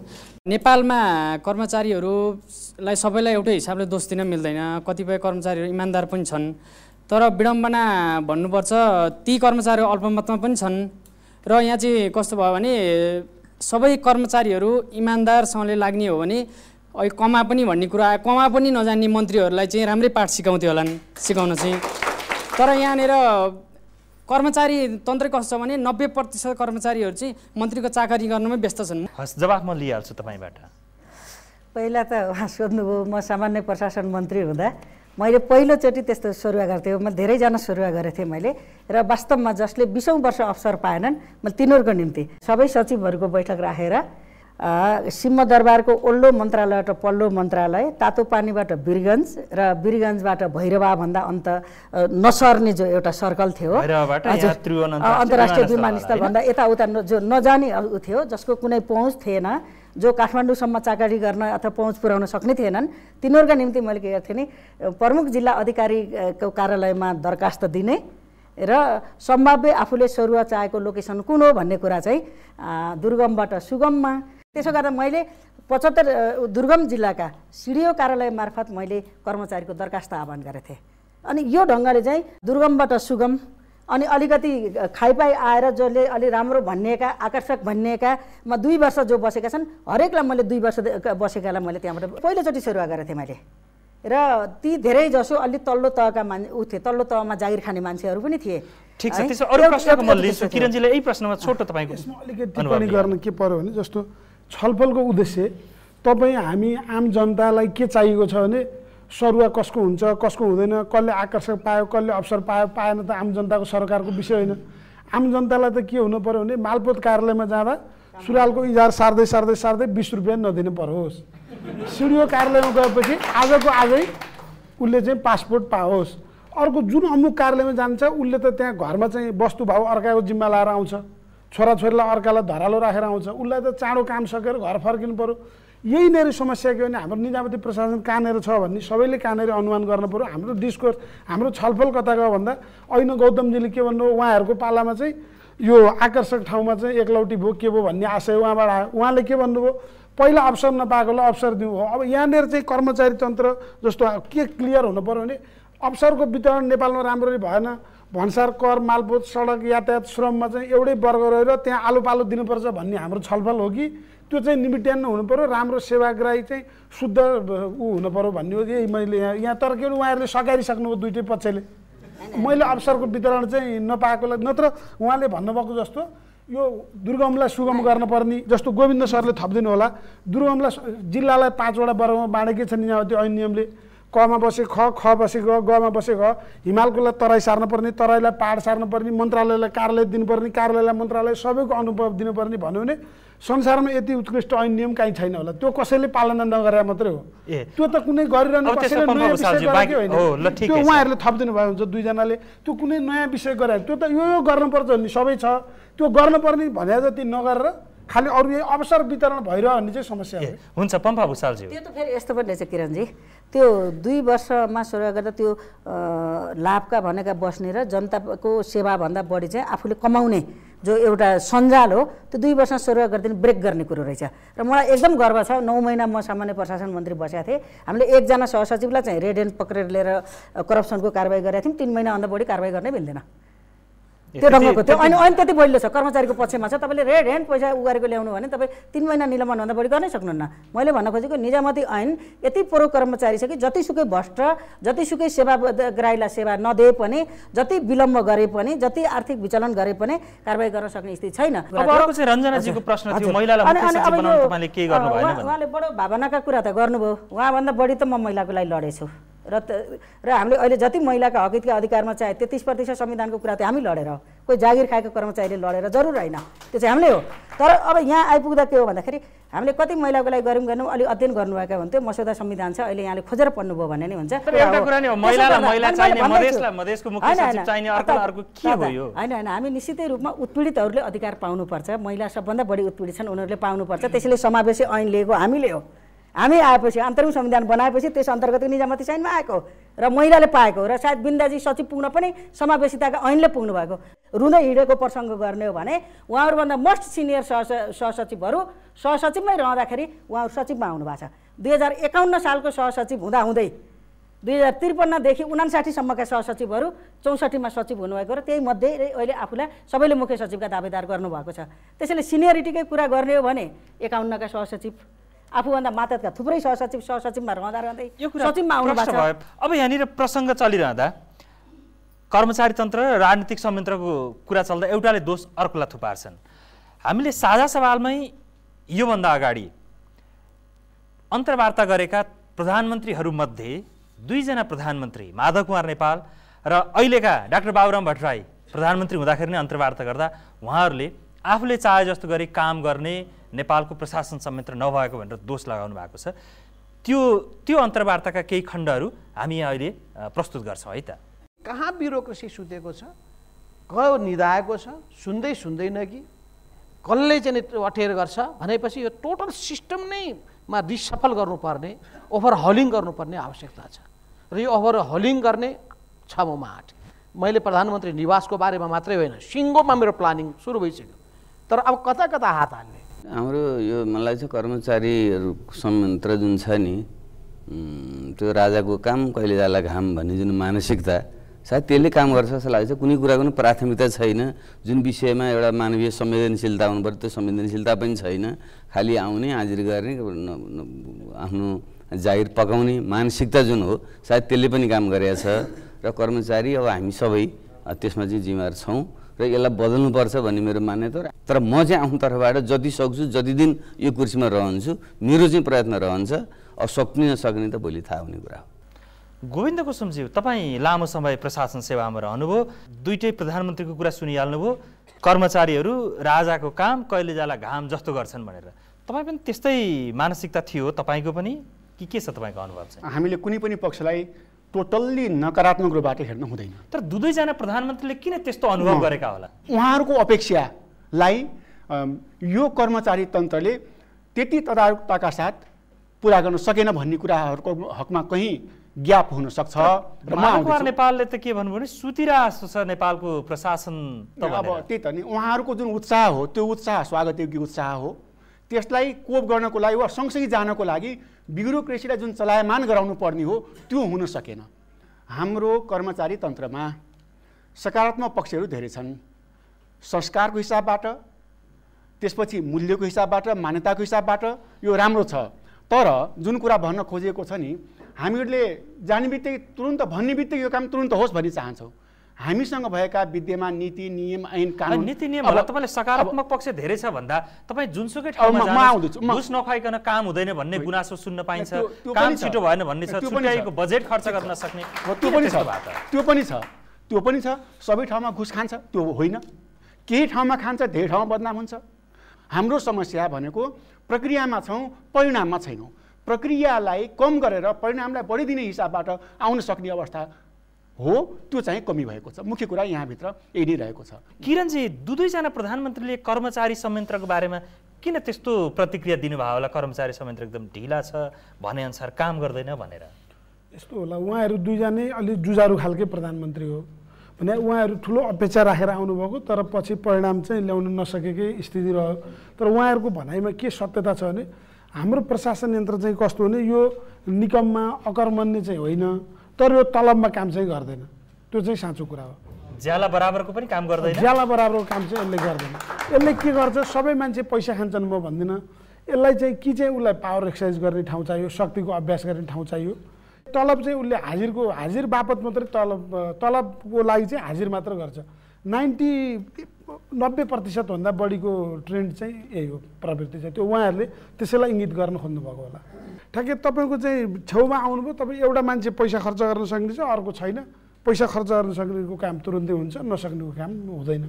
नेपालमा कर्मचारीहरूलाई सबैलाई एउटै हिसाबले दोष दिन मिल्दैन कतिपय कर्मचारीहरू इमान्दार पनि छन् तर विडम्बना भन्नुपर्छ ती कर्मचारी अल्पमतमा पनि छन् र यहाँ चाहिँ कस्तो भयो भने सबै कर्मचारीहरू इमान्दारसँगले लाग्ने हो भने अहिले कमा पनि भन्ने कुरा आयो कमा पनि नजान्ने मन्त्रीहरूलाई चाहिँ राम्रै पाठ सिकाउँथ्यो होला सिकाउन चाहिँ तर यहाँनिर कर्मचारी तन्त्र कस्तो छ भने नब्बे प्रतिशत कर्मचारीहरू चाहिँ मन्त्रीको चाकरी गर्नमै व्यस्त छन् हस् जवाफ म लिइहाल्छु तपाईँबाट पहिला त उहाँ सोध्नुभयो म सामान्य प्रशासन मन्त्री हुँदा मैले पहिलोचोटि त्यस्तो सुरुवा गर्थेँ मैले धेरैजना सुरुवा गरेको थिएँ मैले र वास्तवमा जसले बिसौँ वर्ष अवसर पाएनन् म तिनीहरूको निम्ति सबै सचिवहरूको बैठक राखेर सिम्मदरबारको ओल्लो मन्त्रालयबाट पल्लो मन्त्रालय तातो पानीबाट बिरगन्ज र बिरगन्जबाट भैरवाभन्दा अन्त नसर्ने जो एउटा सर्कल थियो अन्तर्राष्ट्रिय विमानस्थलभन्दा यताउता जो नजाने थियो जसको कुनै पहुँच थिएन जो काठमाडौँसम्म चाकरी गर्न अथवा पहुँच पुर्याउन सक्ने थिएनन् तिनीहरूका निम्ति मैले के गर्थेँ नि प्रमुख जिल्ला अधिकारीको कार्यालयमा दरखास्त दिने र सम्भाव्य आफूले सरुवा चाहेको लोकेसन कुन हो भन्ने कुरा चाहिँ दुर्गमबाट सुगममा त्यसो गर्दा मैले पचहत्तर दुर्गम जिल्लाका सिडिओ कार्यालय मार्फत मैले कर्मचारीको दरखास्त आह्वान गरेको थिएँ अनि यो ढङ्गले चाहिँ दुर्गमबाट सुगम अनि अलिकति खाइपाई आएर जसले अलि राम्रो भनिएका आकर्षक भनिएकामा दुई वर्ष जो बसेका छन् हरेकलाई मैले दुई वर्ष बसेकालाई मैले त्यहाँबाट पहिलोचोटि सुरुवा गरेको थिएँ मैले र ती धेरै जसो अलि तल्लो तहका मान् ऊ थिए तल्लो तहमा जागिर खाने मान्छेहरू पनि थिए ठिक छ त्यसो अरू प्रश्नको म लिन्छु किरणजीले यही प्रश्नमा छोटो तपाईँको अलिकति टिप्पणी गर्न के पर्यो भने जस्तो छलफलको उद्देश्य तपाईँ हामी आम जनतालाई के चाहिएको छ भने सरुवा कसको हुन्छ कसको हुँदैन कसले आकर्षक पायो कसले अवसर पायो पाएन त आम जनताको सरकारको विषय होइन आम जनतालाई त के हुनु पऱ्यो भने मालपोत कार्यालयमा जाँदा सुरुवालको इजार सार्दै सार्दै सार्दै बिस रुपियाँ नदिनु परोस् सिडिओ कार्यालयमा गएपछि आजको आजै उसले चाहिँ पासपोर्ट पाओस् अर्को जुन अमुक कार्यालयमा जान्छ उसले त त्यहाँ घरमा चाहिँ वस्तु भाउ अर्काको जिम्मा लाएर आउँछ छोराछोरीलाई अर्कालाई धरालो राखेर आउँछ उसलाई त चाँडो काम सकेर घर फर्किनु पऱ्यो यहीँनिर समस्या के भने हाम्रो निजामती प्रशासन कहाँनिर छ भन्ने सबैले कहाँनिर अनुमान गर्नु पऱ्यो हाम्रो डिस्कोर्स हाम्रो छलफल कता गयो भन्दा ऐन गौतमजीले के भन्नुभयो उहाँहरूको पालामा चाहिँ यो आकर्षक ठाउँमा चाहिँ एकलौटी भो के भयो भन्ने आशय उहाँबाट आयो उहाँले के भन्नुभयो पहिला अवसर नपाएकोलाई अवसर दिउँ हो अब यहाँनिर चाहिँ कर्मचारी तन्त्र जस्तो के क्लियर हुनु पऱ्यो भने अवसरको वितरण नेपालमा राम्ररी भएन भन्सार कर मालपोत सडक यातायात श्रममा चाहिँ एउटै वर्ग रहेर त्यहाँ आलो दिनुपर्छ भन्ने हाम्रो छलफल हो कि त्यो चाहिँ निमिट्यान्न हुनु पऱ्यो राम्रो सेवाग्राही चाहिँ शुद्ध ऊ हुनु पऱ्यो भन्ने हो यही मैले यहाँ यहाँ तर के उहाँहरूले सघारिसक्नुभयो दुइटै पक्षले मैले अवसरको वितरण चाहिँ नपाएकोलाई नत्र उहाँले भन्नुभएको जस्तो यो दुर्गमलाई सुगम गर्नुपर्ने जस्तो गोविन्द सरले थपिदिनु होला दुर्गमलाई जिल्लालाई पाँचवटा वर्गमा बाँडेकै छन् यहाँ त्यो ऐन नियमले कमा बसे ख ख बसे ग गमा बसे ग हिमालकोलाई तराई सार्नुपर्ने तराईलाई पाहाड सार्नुपर्ने मन्त्रालयलाई कार्यालय दिनुपर्ने कार्यालयलाई मन्त्रालय सबैको अनुभव दिनुपर्ने भन्यो भने संसारमा यति उत्कृष्ट ऐन नियम काहीँ छैन होला त्यो कसैले पालना नगरे मात्रै हो त्यो त कुनै गरिरहनु त्यो उहाँहरूले थपिदिनु भयो हुन्छ दुईजनाले त्यो कुनै नयाँ विषय गरे त्यो त यो यो गर्नुपर्छ भन्ने सबै छ त्यो गर्नुपर्ने भने जति नगरेर खालि अरू यही अवसर वितरण भइरह्यो भने चाहिँ समस्या हुन्छ पम्पा भूषालजी त्यो त फेरि यस्तो पनि रहेछ किरणजी त्यो दुई वर्षमा सुरु गर्दा त्यो लाभका भनेका बस्ने र जनताको सेवाभन्दा बढी चाहिँ आफूले कमाउने जो एउटा सञ्जाल हो त्यो दुई वर्ष सुरुवात गरिदिनु ब्रेक गर्ने कुरो रहेछ र मलाई एकदम गर्व छ नौ महिना म सामान्य प्रशासन मन्त्री बसेका थिएँ हामीले एकजना सहसचिवलाई चाहिँ रेड ह्यान्ड पक्रेर लिएर करप्सनको कारवाही गरेका थियौँ तिन महिनाभन्दा बढी कारवाही गर्नै मिल्दैन त्यो ढङ्गको त्यो अनि अनि त्यति बढिलो छ कर्मचारीको पक्षमा छ तपाईँले रेड ह्यान्ड पैसा उगारेको ल्याउनु भने तपाईँ तिन महिना निलम्बनभन्दा बढी गर्नै सक्नुहुन्न मैले भन्न खोजेको निजामती ऐन यति पर कर्मचारी छ कि जतिसुकै भ्रष्ट जतिसुकै सेवा ग्राहीलाई सेवा नदिए पनि जति विलम्ब गरे पनि जति आर्थिक विचलन गरे पनि कारवाही गर्न सक्ने स्थिति छैन उहाँले बडो भावनाका कुरा त गर्नुभयो उहाँभन्दा बढी त म महिलाको लागि लडेछु र र हामीले अहिले जति महिलाका हकितका अधिकारमा चाहे तेत्तिस प्रतिशत संविधानको कुरा त हामी लडेर कोही जागिर खाएको कर्मचारीले लडेर जरुर होइन त्यो चाहिँ हामीले हो तर अब यहाँ आइपुग्दा के हो भन्दाखेरि हामीले कति महिलाको लागि गऱ्यौँ गर्नु अलिक अध्ययन गर्नुभएको हुन्थ्यो मसौदा संविधान छ अहिले यहाँले खोजेर पढ्नुभयो भने नै हुन्छ होइन होइन हामी निश्चितै रूपमा उत्पीडितहरूले अधिकार पाउनुपर्छ महिला सबभन्दा बढी उत्पीडित छन् उनीहरूले पाउनुपर्छ त्यसैले समावेशी ऐन लिएको हामीले हो हामी आएपछि अन्तरिम संविधान बनाएपछि त्यस अन्तर्गत निजामती साइनमा आएको र महिलाले पाएको र सायद बिन्दाजी सचिव पुग्न पनि समावेशिताका ऐनले पुग्नु भएको रुँदै हिँडेको प्रसङ्ग गर्ने हो भने उहाँहरूभन्दा मोस्ट सिनियर सह सहसचिवहरू सहसचिवमै रहँदाखेरि उहाँहरू सचिवमा आउनु भएको छ दुई हजार एकाउन्न सालको सहसचिव हुँदाहुँदै दुई हजार त्रिपन्नदेखि उनासाठीसम्मका सहसचिवहरू चौसठीमा सचिव हुनुभएको र त्यही मध्ये अहिले आफूलाई सबैले मुख्य सचिवका दावेदार गर्नुभएको छ त्यसैले सिनियरिटीकै कुरा गर्ने हो भने एकाउन्नका सहसचिव आफूभन्दा मातहतका थुप्रै सहसचिव सहसचिवमा रहँदा रहँदै यो कुरा सचिवमा आउनु भएको छ अब यहाँनिर प्रसङ्ग चलिरहँदा कर्मचारी तन्त्र र राजनीतिक संयन्त्रको कुरा चल्दा एउटाले दोष अर्कोलाई थुपार्छन् हामीले साझा सवालमै योभन्दा अगाडि अन्तर्वार्ता गरेका प्रधानमन्त्रीहरूमध्ये दुईजना प्रधानमन्त्री माधव कुमार नेपाल र अहिलेका डाक्टर बाबुराम भट्टराई प्रधानमन्त्री हुँदाखेरि नै अन्तर्वार्ता गर्दा उहाँहरूले आफूले चाहे जस्तो गरी काम गर्ने नेपालको प्रशासन संयन्त्र नभएको भनेर दोष लगाउनु भएको छ त्यो त्यो अन्तर्वार्ताका केही खण्डहरू हामी यहाँ अहिले प्रस्तुत गर्छौँ है त कहाँ ब्युरोक्रेसी सुतेको छ क निधाएको छ सुन्दै सुन्दैन कि कसले चाहिँ अटेर गर्छ भनेपछि यो टोटल सिस्टम नै मा रिसफल गर्नुपर्ने ओभर हलिङ गर्नुपर्ने आवश्यकता छ र यो ओभर हलिङ गर्ने छ म माठ मैले प्रधानमन्त्री निवासको बारेमा मात्रै होइन सिङ्गोमा मेरो प्लानिङ सुरु भइसक्यो तर अब कता कता हात हाल्ने हाम्रो यो मलाई लाग्छ संयन्त्र जुन छ नि त्यो राजाको काम कहिले जाला घाम भन्ने जुन मानसिकता सायद त्यसले काम गर्छ जस्तो लाग्छ कुनै कुराको पनि प्राथमिकता छैन जुन विषयमा एउटा मानवीय संवेदनशीलता हुनु त्यो संवेदनशीलता पनि छैन खालि आउने हाजिर गर्ने आफ्नो जाहिर पकाउने मानसिकता जुन हो सायद त्यसले पनि काम गरेको छ र कर्मचारी अब हामी सबै त्यसमा चाहिँ जिम्मेवार छौँ र यसलाई बदल्नुपर्छ भन्ने मेरो मान्यता तर म चाहिँ आफ्नो तर्फबाट जति सक्छु जति दिन यो कुर्सीमा रहन्छु मेरो चाहिँ प्रयत्न रहन्छ अब सक्ने नसक्ने त भोलि थाहा हुने कुरा हो गोविन्द कुसुमज्यू तपाईँ लामो समय प्रशासन सेवामा रहनुभयो दुइटै प्रधानमन्त्रीको कुरा सुनिहाल्नुभयो कर्मचारीहरू राजाको काम कहिले जाला घाम जस्तो गर्छन् भनेर तपाईँ पनि त्यस्तै मानसिकता थियो तपाईँको पनि कि के छ तपाईँको अनुभव चाहिँ हामीले कुनै पनि पक्षलाई टोटल्ली नकारात्मक रूपबाट हेर्नु हुँदैन तर दुवैजना प्रधानमन्त्रीले किन त्यस्तो अनुभव गरेका होला उहाँहरूको अपेक्षालाई यो कर्मचारी तन्त्रले त्यति तदारुकताका साथ पुरा गर्न सकेन भन्ने कुराहरूको हकमा कहीँ ज्ञाप हुनसक्छ नेपालले त के भन्नु भने सुतिरहेको छ नेपालको प्रशासन अब त्यही त नि उहाँहरूको जुन उत्साह हो त्यो उत्साह स्वागतयोग्य उत्साह हो त्यसलाई कोप गर्नको लागि वा सँगसँगै जानको लागि ब्युरोक्रेसीलाई जुन चलायमान गराउनु पर्ने हो त्यो हुन सकेन हाम्रो कर्मचारी तन्त्रमा सकारात्मक पक्षहरू धेरै छन् संस्कारको हिसाबबाट त्यसपछि मूल्यको हिसाबबाट मान्यताको हिसाबबाट यो राम्रो छ तर जुन कुरा भन्न खोजिएको छ नि हामीहरूले जाने बित्तिकै तुरन्त भन्ने बित्तिकै यो काम तुरन्त होस् भन्ने चाहन्छौँ हामीसँग भएका विद्यमान नीति नियम ऐन कानुन नीति नियम तपाईँले सकारात्मक पक्ष धेरै छ भन्दा तपाईँ जुनसुकै ठाउँमा घुस नखुवाइकन काम हुँदैन भन्ने गुनासो सुन्न पाइन्छ काम छिटो भएन भन्ने छ बजेट खर्च गर्न सक्ने त्यो पनि छ त्यो पनि छ त्यो पनि छ सबै ठाउँमा घुस खान्छ त्यो होइन केही ठाउँमा खान्छ धेरै ठाउँमा बदनाम हुन्छ हाम्रो समस्या भनेको प्रक्रियामा छौँ परिणाममा छैनौँ प्रक्रियालाई कम गरेर परिणामलाई बढिदिने हिसाबबाट आउन सक्ने अवस्था हो त्यो चाहिँ कमी भएको छ मुख्य कुरा यहाँभित्र यही नै रहेको छ किरणजी दुई दुईजना प्रधानमन्त्रीले कर्मचारी संयन्त्रको बारेमा किन त्यस्तो प्रतिक्रिया दिनुभयो होला कर्मचारी संयन्त्र एकदम ढिला छ भनेअनुसार काम गर्दैन भनेर यस्तो होला उहाँहरू दुईजना अलिक जुजारु खालकै प्रधानमन्त्री हो भने उहाँहरू ठुलो अपेक्षा राखेर आउनुभएको तर पछि परिणाम चाहिँ ल्याउन नसकेकै स्थिति रह्यो तर उहाँहरूको भनाइमा के सत्यता छ भने हाम्रो प्रशासन यन्त्र चाहिँ कस्तो भने यो निकममा अकर्मण्य चाहिँ होइन तर यो तलबमा काम चाहिँ गर्दैन त्यो चाहिँ साँचो कुरा हो ज्याला बराबरको पनि काम गर्दैन ज्याला बराबरको काम चाहिँ यसले गर्दैन यसले के गर्छ सबै मान्छे पैसा खान्छन् म भन्दिनँ यसलाई चाहिँ कि चाहिँ उसलाई पावर एक्सर्साइज गर्ने ठाउँ चाहियो शक्तिको अभ्यास गर्ने ठाउँ चाहियो तलब चाहिँ उसले हाजिरको हाजिर बापत मात्रै तलब तलबको लागि चाहिँ हाजिर मात्र गर्छ नाइन्टी नब्बे प्रतिशतभन्दा बढीको ट्रेन्ड चाहिँ यही हो प्रवृत्ति चाहिँ त्यो उहाँहरूले त्यसैलाई इङ्गित गर्न खोज्नुभएको होला ठ्याक्कै तपाईँको चाहिँ छेउमा आउनुभयो तपाईँ एउटा मान्छे पैसा खर्च गर्न सक्ने अर्को छैन पैसा खर्च गर्न सक्नेको काम तुरुन्तै हुन्छ नसक्नेको काम हुँदैन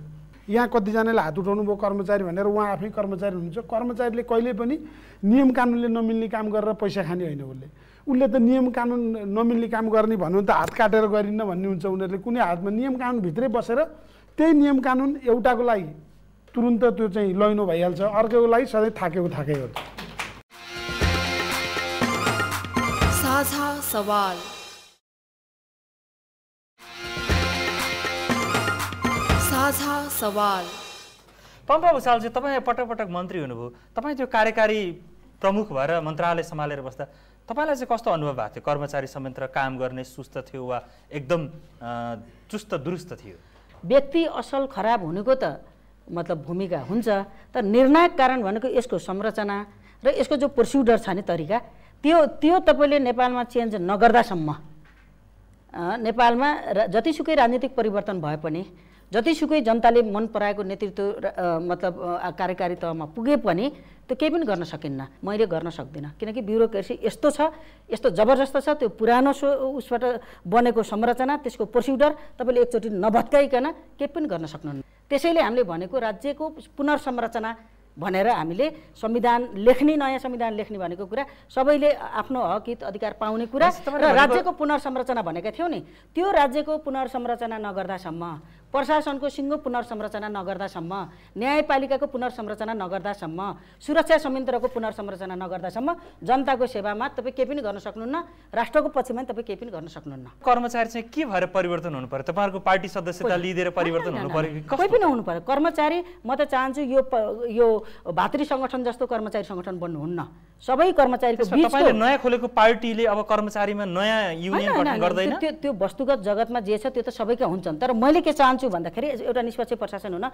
यहाँ कतिजनाले हात उठाउनु भयो कर्मचारी भनेर उहाँ आफै कर्मचारी हुनुहुन्छ कर्मचारीले कहिले पनि नियम कानुनले नमिल्ने काम गरेर पैसा खाने होइन उसले उसले त नियम कानुन नमिल्ने काम गर्ने भन्नु त हात काटेर गरिन्न भन्ने हुन्छ उनीहरूले कुनै हातमा नियम कानुनभित्रै बसेर त्यही नियम कानुन एउटाको लागि तुरुन्त त्यो चाहिँ लैनो भइहाल्छ अर्कैको लागि सधैँ थाकेको थाकै हो पम्पा भूषालजी तपाईँ पटक पटक मन्त्री हुनुभयो तपाईँ त्यो कार्यकारी प्रमुख भएर मन्त्रालय सम्हालेर बस्दा तपाईँलाई चाहिँ कस्तो अनुभव भएको थियो कर्मचारी संयन्त्र काम गर्ने सुस्त थियो वा एकदम चुस्त दुरुस्त थियो व्यक्ति असल खराब हुनुको त मतलब भूमिका हुन्छ तर निर्णायक कारण भनेको यसको संरचना र यसको जो प्रोसिडर छ नि तरिका त्यो त्यो तपाईँले नेपालमा चेन्ज नगर्दासम्म नेपालमा जतिसुकै राजनीतिक परिवर्तन भए पनि जतिसुकै जनताले मन पराएको नेतृत्व मतलब कार्यकारी तहमा पुगे पनि त्यो केही पनि गर्न सकिन्न मैले गर्न सक्दिनँ किनकि ब्युरोक्रेसी यस्तो छ यस्तो जबरजस्त छ त्यो पुरानो सो उसबाट बनेको संरचना त्यसको प्रोसिडर तपाईँले एकचोटि नभत्काइकन केही पनि गर्न सक्नुहुन्न त्यसैले हामीले भनेको राज्यको पुनर्संरचना भनेर हामीले संविधान लेख्ने नयाँ संविधान लेख्ने भनेको कुरा सबैले आफ्नो हक हित अधिकार पाउने कुरा र राज्यको पुनर्संरचना भनेका थियौँ नि त्यो राज्यको पुनर्संरचना नगर्दासम्म प्रशासनको सिङ्गो पुनर्संरचना नगर्दासम्म न्यायपालिकाको पुनर्संरचना नगर्दासम्म सुरक्षा संयन्त्रको पुनर्संरचना नगर्दासम्म जनताको सेवामा तपाईँ केही पनि गर्न सक्नुहुन्न राष्ट्रको पक्षमा तपाईँ केही पनि गर्न सक्नुहुन्न कर्मचारी चाहिँ के भएर परिवर्तन हुनु पर्यो तपाईँहरूको पार्टी सदस्यता लिएर परिवर्तन हुनु पर्यो कोही पनि हुनु पर्यो कर्मचारी म त चाहन्छु यो यो भातृ सङ्गठन जस्तो कर्मचारी सङ्गठन बन्नुहुन्न सबै कर्मचारीको बिचमा नयाँ खोलेको पार्टीले अब कर्मचारीमा नयाँ युनियन गठन गर्दैन त्यो त्यो वस्तुगत जगतमा जे छ त्यो त सबैका हुन्छन् तर मैले के चाहन्छु भन्दाखेरि एउटा निष्पक्ष प्रशासन हुन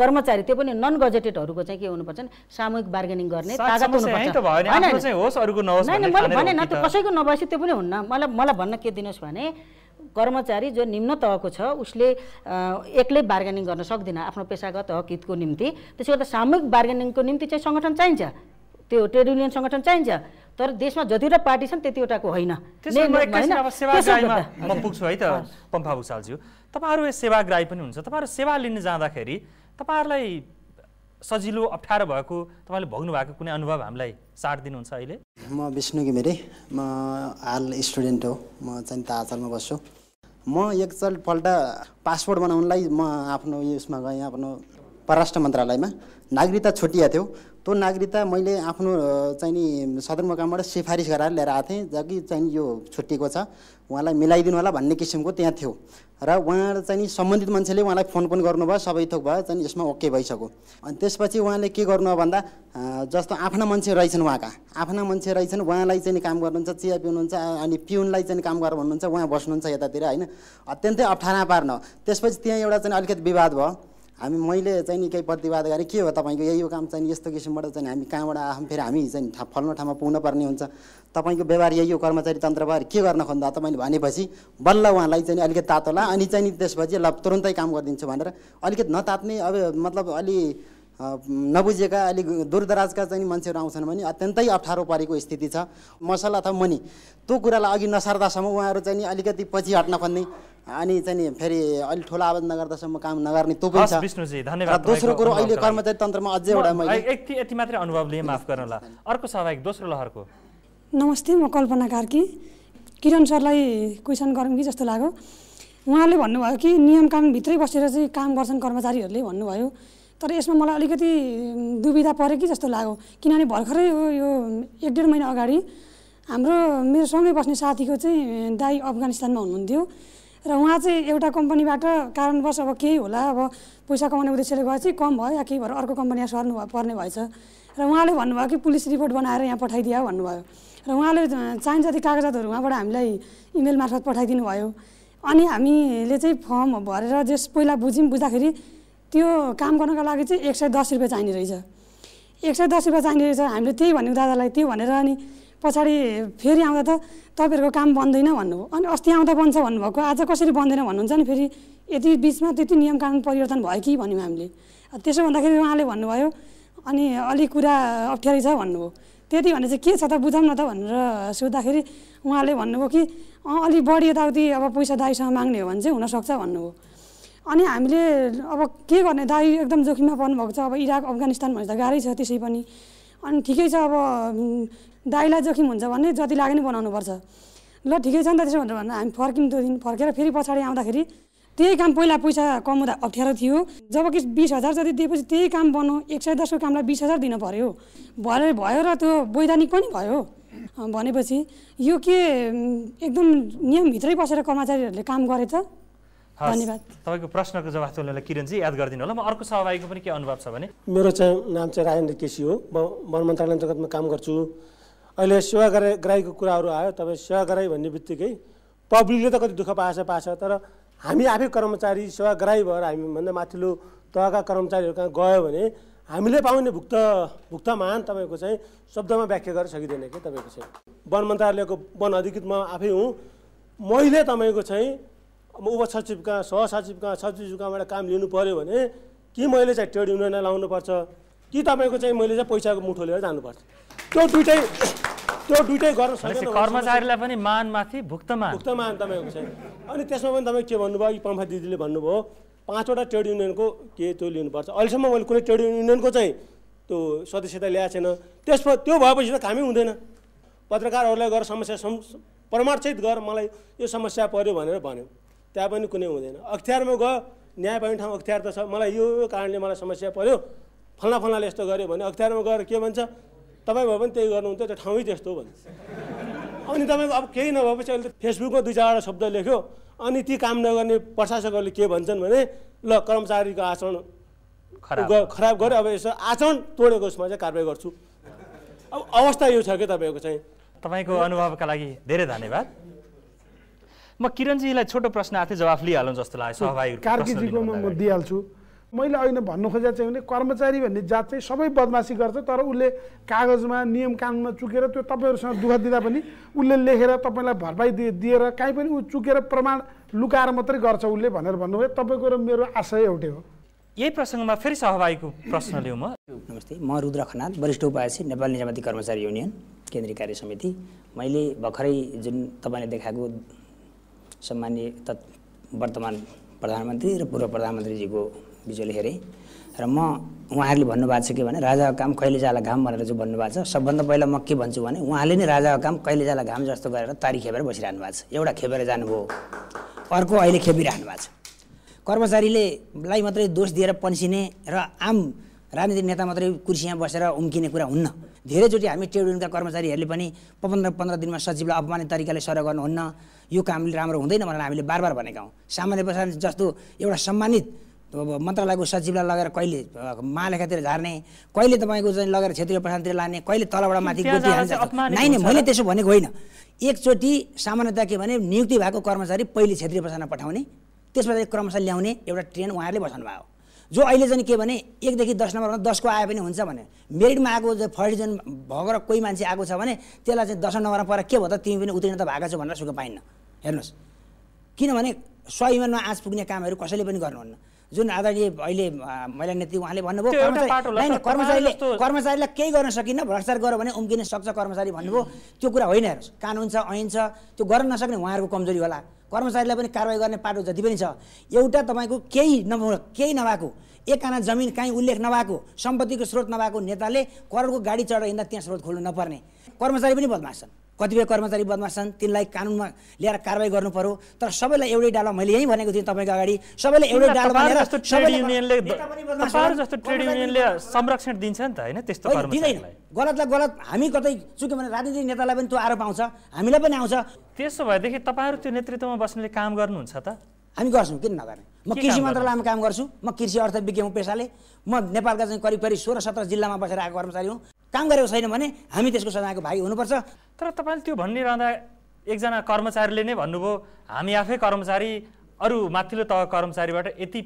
कर्मचारी त्यो पनि नन गजेटेडहरूको चाहिँ के हुनुपर्छ सामूहिक बार्गेनिङ गर्ने मैले भने न त्यो कसैको नभएपछि त्यो पनि हुन्न मलाई मलाई भन्न के दिनुहोस् भने कर्मचारी जो निम्न तहको छ उसले एक्लै बार्गेनिङ गर्न सक्दिनँ आफ्नो पेसागत हक हितको निम्ति त्यसो गर्दा सामूहिक बार्गेनिङको निम्ति चाहिँ सङ्गठन चाहिन्छ त्यो ट्रेड युनियन सङ्गठन चाहिन्छ तर देशमा जतिवटा पार्टी छन् त्यतिवटाको होइन म पुग्छु है त पम्फा भूषालज्यू तपाईँहरू सेवाग्राही पनि हुन्छ तपाईँहरू सेवा लिन जाँदाखेरि तपाईँहरूलाई सजिलो अप्ठ्यारो भएको तपाईँले भोग्नु भएको कुनै अनुभव हामीलाई साथ दिनुहुन्छ अहिले म विष्णु घिमिरे म हाल स्टुडेन्ट हो म चाहिँ ताचलमा बस्छु म एकचोटिपल्ट पासपोर्ट बनाउनलाई म आफ्नो यसमा गएँ आफ्नो परराष्ट्र मन्त्रालयमा नागरिकता छुटिया थियो त्यो नागरिकता मैले आफ्नो चाहिँ नि सदरमुकामबाट सिफारिस गराएर लिएर आएको थिएँ जहाँ कि चाहिँ यो छुट्टिएको छ उहाँलाई मिलाइदिनु होला भन्ने किसिमको त्यहाँ थियो र उहाँ चाहिँ नि सम्बन्धित मान्छेले उहाँलाई फोन पनि गर्नुभयो सबै थोक भयो चाहिँ यसमा ओके भइसक्यो अनि त्यसपछि उहाँले के गर्नुभयो भन्दा जस्तो आफ्ना मान्छे रहेछन् उहाँका आफ्ना मान्छे रहेछन् उहाँलाई चाहिँ काम गर्नुहुन्छ चिया पिउनुहुन्छ अनि पिउनलाई चाहिँ काम गरेर भन्नुहुन्छ उहाँ बस्नुहुन्छ यतातिर होइन अत्यन्तै अप्ठ्यारा पार्न त्यसपछि त्यहाँ एउटा चाहिँ अलिकति विवाद भयो हामी मैले चाहिँ नि केही प्रतिवाद गरेँ के हो तपाईँको यही यो काम चाहिँ यस्तो किसिमबाट चाहिँ हामी कहाँबाट आफै फेरि हामी चाहिँ ठा फल्नु ठाउँमा पुग्न पर्ने हुन्छ तपाईँको व्यवहार यही हो कर्मचारी तन्त्र भएर के गर्न खोज्दा तपाईँले भनेपछि बल्ल उहाँलाई चाहिँ अलिकति तातोला अनि चाहिँ नि त्यसपछि ल तुरन्तै काम गरिदिन्छु भनेर अलिकति नतात्ने अब मतलब अलि नबुझेका अलिक दूरदराजका चाहिँ मान्छेहरू आउँछन् भने अत्यन्तै अप्ठ्यारो परेको स्थिति छ मसला अथवा मनी त्यो कुरालाई अघि नसार्दासम्म उहाँहरू चाहिँ नि अलिकति पछि हट्न खोज्ने अनि चाहिँ नि फेरि अलिक ठुलो आवाज नगर्दासम्म काम नगर्ने त्यो पनि छ दोस्रो कुरो अहिले कर्मचारी तन्त्रमा अझै एउटा यति मात्रै अनुभव लिए माफ होला अर्को सहभागी दोस्रो लहरको नमस्ते म कल्पना कार्की किरण सरलाई क्वेसन गरौँ कि जस्तो लाग्यो उहाँले भन्नुभयो कि नियम कानुनभित्रै बसेर चाहिँ काम गर्छन् कर्मचारीहरूले भन्नुभयो तर यसमा मलाई अलिकति दुविधा पऱ्यो कि जस्तो लाग्यो किनभने भर्खरै हो यो एक डेढ महिना अगाडि हाम्रो मेरो सँगै बस्ने साथीको चाहिँ दाई अफगानिस्तानमा हुनुहुन्थ्यो र उहाँ चाहिँ एउटा कम्पनीबाट कारणवश अब केही होला अब पैसा कमाउने उद्देश्यले गए चाहिँ कम भयो या केही भएर अर्को कम्पनीमा सर्नु पर्ने भएछ र उहाँले भन्नुभयो कि पुलिस रिपोर्ट बनाएर यहाँ पठाइदियो भन्नुभयो र उहाँले चाहिन्छ ती कागजातहरू उहाँबाट हामीलाई इमेल मार्फत पठाइदिनु भयो अनि हामीले चाहिँ फर्म भरेर जस पहिला बुझ्यौँ बुझ्दाखेरि त्यो काम गर्नको लागि चाहिँ एक सय दस रुपियाँ चाहिने रहेछ एक सय दस रुपियाँ चाहिने रहेछ हामीले त्यही भन्यौँ दादालाई त्यो भनेर अनि पछाडि फेरि आउँदा त तपाईँहरूको काम बन्दैन भन्नुभयो अनि अस्ति आउँदा बन्छ भन्नुभएको आज कसरी बन्दैन भन्नुहुन्छ नि फेरि यति बिचमा त्यति नियम कानुन परिवर्तन भयो कि भन्यौँ हामीले त्यसो भन्दाखेरि उहाँले भन्नुभयो अनि अलिक कुरा अप्ठ्यारै छ भन्नुभयो त्यति भने चाहिँ के छ त बुझाउँ न त भनेर सोद्धाखेरि उहाँले भन्नुभयो कि अलिक बढी यताउति अब पैसा दाइसँग माग्ने हो भने चाहिँ हुनसक्छ भन्नुभयो अनि हामीले अब के गर्ने दाई एकदम जोखिममा पर्नुभएको छ अब इराक अफगानिस्तान भने त गाह्रै छ त्यसै पनि अनि ठिकै छ अब दाईलाई जोखिम हुन्छ भने जति लाग्यो नि बनाउनुपर्छ ल ठिकै छ नि त त्यसो भनेर भन्दा हामी फर्क्यौँ त्यो दिन फर्केर फेरि पछाडि आउँदाखेरि त्यही काम पहिला पैसा कमाउँदा अप्ठ्यारो थियो जब कि बिस हजार जति दिएपछि त्यही काम बनाऊ एक सय दसको कामलाई बिस हजार दिनु पऱ्यो भरे भयो र त्यो वैधानिक पनि भयो भनेपछि यो के एकदम नियमभित्रै बसेर कर्मचारीहरूले काम गरे त धन्यवाद तपाईँको प्रश्नको जवाफ किरण किरणजी याद गरिदिनु होला म अर्को सहभागीको पनि के अनुभव छ भने मेरो चाहिँ नाम चाहिँ राजेन्द्र केसी हो म वन मन्त्रालय अन्तर्गतमा काम गर्छु अहिले सेवा ग्राहीको कुराहरू आयो तपाईँ सेवा सेवाग्राही भन्ने बित्तिकै पब्लिकले त कति दुःख पाएछ पाएछ तर हामी आफै कर्मचारी सेवाग्राही भएर हामीभन्दा माथिल्लो तहका कर्मचारीहरू कहाँ गयो भने हामीले पाउने भुक्त भुक्तमान तपाईँको चाहिँ शब्दमा व्याख्या गर्न सकिँदैन कि तपाईँको चाहिँ वन मन्त्रालयको वन अधिकृत म आफै हुँ मैले तपाईँको चाहिँ म उपसचिव कहाँ सहसचिव कहाँ सचिव कहाँबाट काम लिनु पऱ्यो भने कि मैले चाहिँ ट्रेड युनियनलाई लाउनुपर्छ कि तपाईँको चाहिँ मैले चाहिँ पैसाको मुठो लिएर जानुपर्छ त्यो दुइटै त्यो दुइटै गर्न सक्छ कर्मचारीलाई पनि मानमाथि भुक्तमान भुक्तमान तपाईँको चाहिँ अनि त्यसमा पनि तपाईँ के भन्नुभयो यी पम्फा दिदीले भन्नुभयो पाँचवटा ट्रेड युनियनको के त्यो लिनुपर्छ अहिलेसम्म मैले कुनै ट्रेड युनियनको चाहिँ त्यो सदस्यता ल्याएको छैन त्यस त्यो भएपछि त कामै हुँदैन पत्रकारहरूलाई गएर समस्या सम गर मलाई यो समस्या पऱ्यो भनेर भन्यो त्यहाँ पनि कुनै हुँदैन अख्तियारमा गयो न्याय पाउने ठाउँ अख्तियार त छ मलाई यो कारणले मलाई समस्या पऱ्यो फल्ना फल्नाले यस्तो गर्यो भने अख्तियारमा गएर के भन्छ तपाईँ भए पनि त्यही गर्नुहुन्थ्यो त्यो ठाउँै त्यस्तो भन्छ अनि तपाईँको अब केही नभएपछि अहिले फेसबुकमा दुई चारवटा शब्द लेख्यो अनि ती काम नगर्ने प्रशासकहरूले के भन्छन् भने ल कर्मचारीको आचरण खराब खराब गऱ्यो अब यसो आचरण तोडेको उसमा चाहिँ कारवाही गर्छु अब अवस्था यो छ कि तपाईँको चाहिँ तपाईँको अनुभवका लागि धेरै धन्यवाद म किरणजीलाई छोटो प्रश्न थिएँ जवाफ लिइहालौँ जस्तो लाग्यो सहभागी कार्कीजीको म दिइहाल्छु मैले अहिले भन्नु खोजेको चाहिँ भने कर्मचारी भन्ने जात चाहिँ सबै बदमासी गर्छ तर उसले कागजमा नियम कानुनमा चुकेर त्यो तपाईँहरूसँग दुःख दिँदा पनि उसले लेखेर तपाईँलाई भरपाई दिए दिएर काहीँ पनि ऊ चुकेर प्रमाण लुकाएर मात्रै गर्छ उसले भनेर भन्नुभयो तपाईँको र मेरो आशय एउटै हो यही प्रसङ्गमा फेरि सहभागीको प्रश्न लिउँ म नमस्ते म रुद्र खनाल वरिष्ठ उपाध्यक्ष नेपाल निजामती कर्मचारी युनियन केन्द्रीय कार्य समिति मैले भर्खरै जुन तपाईँले देखाएको सम्मान्य तत् वर्तमान प्रधानमन्त्री र पूर्व प्रधानमन्त्रीजीको विजयले हेरेँ र म उहाँहरूले भन्नुभएको छ कि भने राजाको काम कहिले जाला घाम भनेर जो भन्नुभएको छ सबभन्दा पहिला म के भन्छु भने उहाँले नै राजाको काम कहिले जाला घाम जस्तो गरेर तारी खेपेर बसिरहनु भएको छ एउटा खेपेर जानुभयो अर्को अहिले खेपिरहनु भएको छ कर्मचारीले लाई मात्रै दोष दिएर पन्सिने र आम राजनीतिक नेता मात्रै कुर्सीमा बसेर उम्किने कुरा हुन्न धेरैचोटि हामी ट्रेड युनियनका कर्मचारीहरूले पनि पन्ध्र पन्ध्र दिनमा सचिवलाई अपमानित तरिकाले सर गर्नुहुन्न यो कामले राम्रो हुँदैन भनेर हामीले बार बार भनेका हौँ सामान्य प्रशासन जस्तो एउटा सम्मानित मन्त्रालयको सचिवलाई लगेर कहिले महालेखातिर झार्ने कहिले तपाईँको चाहिँ लगेर क्षेत्रीय प्रशासनतिर लाने कहिले तलबाट माथि नै नै मैले त्यसो भनेको होइन एकचोटि सामान्यतया के भने नियुक्ति भएको कर्मचारी पहिले क्षेत्रीय प्रशासनमा पठाउने त्यसपछि क्रमशः ल्याउने एउटा ट्रेन उहाँहरूले बसाउनु भएको जो अहिले चाहिँ के भने एकदेखि दस नम्बरमा दसको आए पनि हुन्छ भने मेरिटमा आएको फर्स्ट डिभिजन भएको र कोही मान्छे आएको छ भने त्यसलाई चाहिँ दस नम्बरमा परेर के भयो त तिमी पनि उत्तीर्ण त भएको छौ भनेर सुख पाइन्न हेर्नुहोस् किनभने स्वाभिमानमा आँच पुग्ने कामहरू कसैले पनि गर्नुहुन्न जुन आदरणीय अहिले महिला नेत्री उहाँले भन्नुभयो कर्मचारीले कर्मचारीलाई केही गर्न सकिन्न भ्रष्टाचार गर्यो भने उम्किन सक्छ कर्मचारी भन्नुभयो त्यो कुरा होइन हेर्नुहोस् कानुन छ ऐन छ त्यो गर्न नसक्ने उहाँहरूको कमजोरी होला कर्मचारीलाई पनि कारवाही गर्ने पाटो जति पनि छ एउटा तपाईँको केही नभ केही नभएको एक आना जमिन काहीँ उल्लेख नभएको सम्पत्तिको स्रोत नभएको नेताले करोडको गाडी चढेर हिँड्दा त्यहाँ स्रोत खोल्नु नपर्ने कर्मचारी पनि बदमास छन् कतिपय कर्मचारी बदमास छन् तिनलाई कानुनमा ल्याएर कारवाही गर्नु पर्यो तर सबैलाई एउटै डाला मैले यहीँ भनेको थिएँ तपाईँको अगाडि सबैलाई एउटै ट्रेड युनियनले संरक्षण दिन्छ नि त होइन त्यस्तो दिँदैन गलतलाई गलत हामी कतै चुक्यो भने राजनीतिक नेतालाई पनि त्यो आरोप आउँछ हामीलाई पनि आउँछ त्यसो भएदेखि तपाईँहरू त्यो नेतृत्वमा बस्नेले काम गर्नुहुन्छ त हामी गर्छौँ किन नगर्ने म कृषि मन्त्रालयमा काम गर्छु म कृषि अर्थविज्ञ हुँ पेसाले म नेपालका चाहिँ करिब करिब सोह्र सत्र जिल्लामा बसेर आएको कर्मचारी हुँ काम गरेको छैन भने हामी त्यसको सजायको भाइ हुनुपर्छ तर तपाईँले त्यो भनिरहँदा एकजना कर्मचारीले नै भन्नुभयो हामी आफै कर्मचारी अरू माथिल्लो तह कर्मचारीबाट यति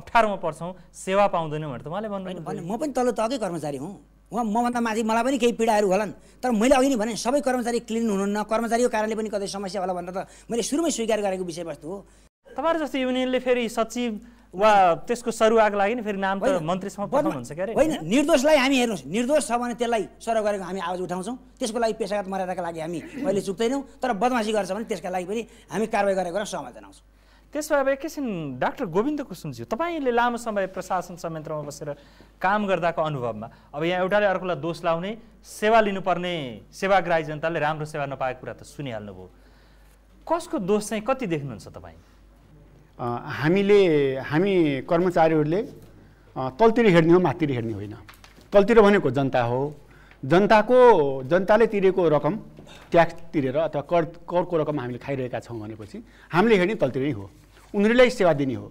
अप्ठ्यारोमा पर्छौँ सेवा पाउँदैनौँ भनेर त उहाँले भन्नु भने म पनि तल्लो तहकै कर्मचारी हुँ उहाँ मभन्दा माथि मलाई पनि केही पीडाहरू होलान् तर मैले अघि नै भने सबै कर्मचारी क्लिन हुनुहुन्न कर्मचारीको कारणले पनि कतै समस्या होला भनेर त मैले सुरुमै स्वीकार गरेको विषयवस्तु हो तपाईँहरू जस्तो युनियनले फेरि सचिव वा त्यसको सरुवाको लागि नि फेरि नाम त मन्त्रीसम्म पठाउनुहुन्छ क्या होइन निर्दोषलाई हामी हेर्नुहोस् निर्दोष छ भने त्यसलाई सरह गरेको हामी आवाज उठाउँछौँ त्यसको लागि पेसागत मर्यादाका लागि हामी अहिले चुक्दैनौँ तर बदमासी गर्छ भने त्यसका लागि पनि हामी कारवाही गरेर सहमत जनाउँछौँ त्यसो भए अब एकैछिन डाक्टर गोविन्द कुसुमज्यू तपाईँले लामो समय प्रशासन संयन्त्रमा बसेर काम गर्दाको अनुभवमा अब यहाँ एउटाले अर्कोलाई दोष लाउने सेवा लिनुपर्ने सेवाग्राही जनताले राम्रो सेवा नपाएको कुरा त सुनिहाल्नुभयो कसको दोष चाहिँ कति देख्नुहुन्छ तपाईँ हामीले हामी कर्मचारीहरूले तलतिर हेर्ने हो माथितिर हेर्ने होइन तलतिर भनेको जनता हो जनताको जनताले तिरेको रकम ट्याक्स तिरेर अथवा कर करको रकम हामीले खाइरहेका छौँ भनेपछि हामीले हेर्ने नै हो उनीहरूलाई सेवा दिने हो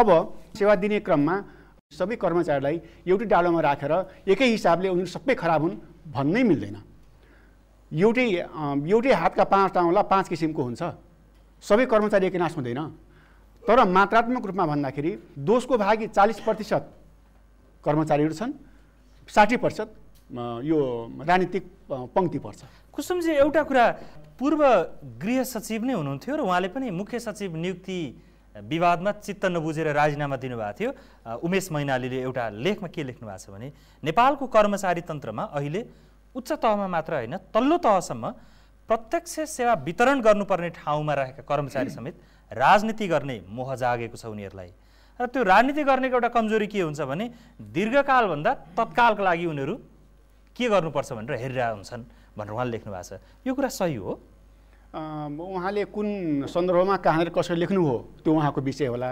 अब सेवा दिने क्रममा सबै कर्मचारीलाई एउटै डालोमा राखेर एकै हिसाबले उनीहरू सबै खराब हुन् भन्नै मिल्दैन एउटै एउटै हातका पाँच टाउला पाँच किसिमको हुन्छ सबै कर्मचारी एकै नाश हुँदैन तर मात्रात्मक रूपमा भन्दाखेरि दोषको भागी चालिस प्रतिशत कर्मचारीहरू छन् साठी प्रतिशत यो राजनीतिक पङ्क्ति पर्छ कुसुमजी एउटा कुरा पूर्व गृह सचिव नै हुनुहुन्थ्यो र उहाँले पनि मुख्य सचिव नियुक्ति विवादमा चित्त नबुझेर राजीनामा दिनुभएको थियो उमेश मैनालीले एउटा लेखमा के लेख्नु भएको छ भने नेपालको कर्मचारी तन्त्रमा अहिले उच्च तहमा मात्र होइन तल्लो तहसम्म प्रत्यक्ष सेवा वितरण गर्नुपर्ने ठाउँमा रहेका कर्मचारी समेत राजनीति गर्ने मोह जागेको छ उनीहरूलाई र त्यो राजनीति गर्नेको एउटा कमजोरी के हुन्छ भने दीर्घकालभन्दा तत्कालको लागि उनीहरू के गर्नुपर्छ भनेर हेरिरहेका हुन्छन् भनेर उहाँले लेख्नु भएको छ यो कुरा सही हो उहाँले कुन सन्दर्भमा कहाँनिर कसरी लेख्नु हो त्यो उहाँको विषय होला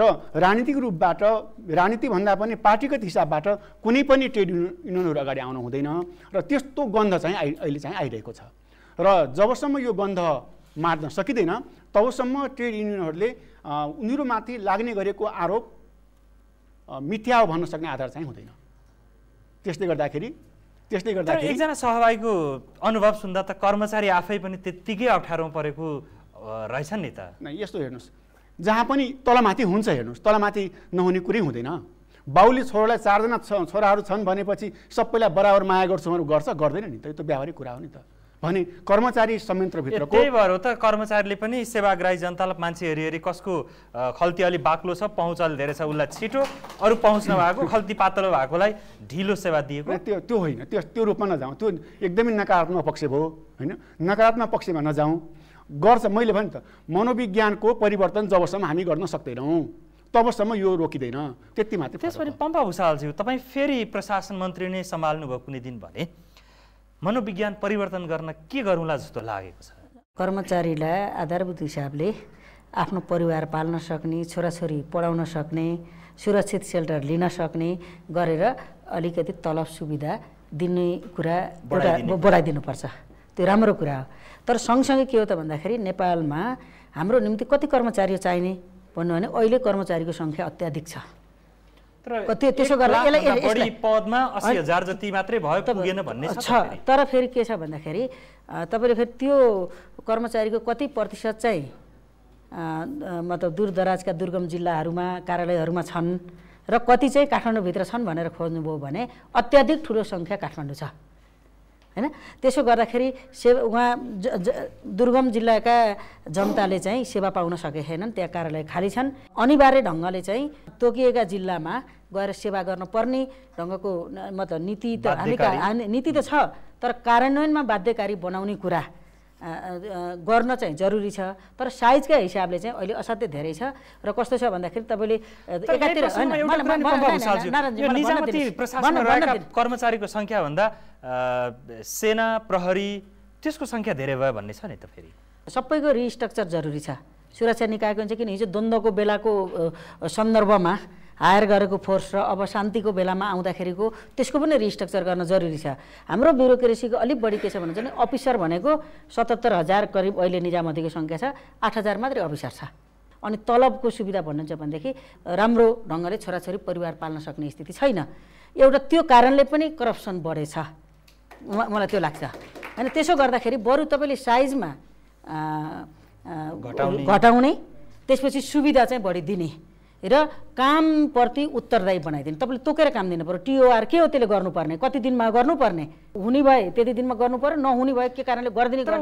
र राजनीतिक रूपबाट राजनीतिभन्दा पनि पार्टीगत हिसाबबाट कुनै पनि ट्रेड युनियनहरू अगाडि आउनु हुँदैन र त्यस्तो गन्ध चाहिँ अहिले चाहिँ आइरहेको छ र जबसम्म यो बन्ध मार्न सकिँदैन तबसम्म ट्रेड युनियनहरूले उनीहरूमाथि लाग्ने गरेको आरोप मिथ्या हो भन्न सक्ने आधार चाहिँ हुँदैन त्यसले गर्दाखेरि त्यसले गर्दा एकजना सहभागीको अनुभव सुन्दा त कर्मचारी आफै पनि त्यत्तिकै अप्ठ्यारोमा परेको रहेछन् नि त यस्तो हेर्नुहोस् जहाँ पनि तलमाथि हुन्छ हेर्नुहोस् तलमाथि नहुने कुरै हुँदैन बाहुले छोरालाई चारजना छोराहरू छन् भनेपछि सबैलाई बराबर माया गर्छु गर्छ गर्दैन नि त यो त व्यावहारिक कुरा हो नि त भने कर्मचारी संयन्त्रभित्र त्यही भएर हो त कर्मचारीले पनि सेवाग्राही जनतालाई मान्छे हेरी हेरी कसको खल्ती अलि बाक्लो छ पहुँच अलि धेरै छ उसलाई छिटो अरू पहुँच नभएको खल्ती पातलो भएकोलाई ढिलो सेवा दिएको त्यो त्यो होइन त्यो त्यो रूपमा नजाउँ त्यो एकदमै नकारात्मक पक्ष भयो होइन नकारात्मक पक्षमा नजाउँ गर्छ मैले भने त मनोविज्ञानको परिवर्तन जबसम्म हामी गर्न सक्दैनौँ तबसम्म यो रोकिँदैन त्यति मात्रै त्यसपछि पम्पा भूषालज्यू तपाईँ फेरि प्रशासन मन्त्री नै सम्हाल्नुभयो कुनै दिन भने मनोविज्ञान परिवर्तन गर्न के गरौँला जस्तो लागेको छ कर्मचारीलाई आधारभूत हिसाबले आफ्नो परिवार पाल्न सक्ने छोराछोरी पढाउन सक्ने सुरक्षित सेल्टर लिन सक्ने गरेर अलिकति तलब सुविधा दिने कुरा बढाइदिनुपर्छ त्यो राम्रो कुरा हो तर सँगसँगै के हो त भन्दाखेरि नेपालमा हाम्रो निम्ति कति कर्मचारी चाहिने भन्नु भने अहिले कर्मचारीको सङ्ख्या अत्याधिक छ त्यो त्यसो गर्दा छ तर फेरि के छ भन्दाखेरि तपाईँले फेरि त्यो कर्मचारीको कति प्रतिशत चाहिँ मतलब दूरदराजका दुर्गम जिल्लाहरूमा कार्यालयहरूमा छन् र कति चाहिँ काठमाडौँभित्र छन् भनेर खोज्नुभयो भने अत्याधिक ठुलो सङ्ख्या काठमाडौँ छ होइन त्यसो गर्दाखेरि सेवा उहाँ दुर्गम जिल्लाका जनताले चाहिँ सेवा पाउन सकेका छैनन् त्यहाँ कार्यालय खाली छन् अनिवार्य ढङ्गले चाहिँ तोकिएका जिल्लामा गएर सेवा गर्नुपर्ने ढङ्गको मतलब नीति त हामी नीति त छ तर कार्यान्वयनमा बाध्यकारी बनाउने कुरा गर्न चाहिँ जरुरी छ तर साइजका हिसाबले चाहिँ अहिले असाध्यै धेरै छ र कस्तो छ भन्दाखेरि तपाईँले कर्मचारीको भन्दा सेना प्रहरी त्यसको सङ्ख्या धेरै भयो भन्ने छ नि त फेरि सबैको रिस्ट्रक्चर जरुरी छ सुरक्षा निकायको चाहिँ किन हिजो द्वन्द्वको बेलाको सन्दर्भमा हायर गरेको फोर्स र अब शान्तिको बेलामा आउँदाखेरिको त्यसको पनि रिस्ट्रक्चर गर्न जरुरी छ हाम्रो ब्युरोक्रेसीको अलिक बढी के छ भने चाहिँ अफिसर भनेको सतहत्तर हजार करिब अहिले निजामतीको सङ्ख्या छ आठ हजार मात्रै अफिसर छ अनि तलबको सुविधा भन्नु भन्नुहुन्छ भनेदेखि राम्रो ढङ्गले छोराछोरी परिवार पाल्न सक्ने स्थिति छैन एउटा त्यो कारणले पनि करप्सन बढेछ मलाई त्यो लाग्छ होइन त्यसो गर्दाखेरि बरु तपाईँले साइजमा घटाउने त्यसपछि सुविधा चाहिँ बढी दिने र कामप्रति उत्तरदायी बनाइदिनु तपाईँले तोकेर काम दिनु पऱ्यो टिओआर के हो त्यसले गर्नुपर्ने कति दिनमा गर्नुपर्ने हुने भए त्यति दिनमा गर्नु पर्यो नहुने भए के कारणले गरिदिने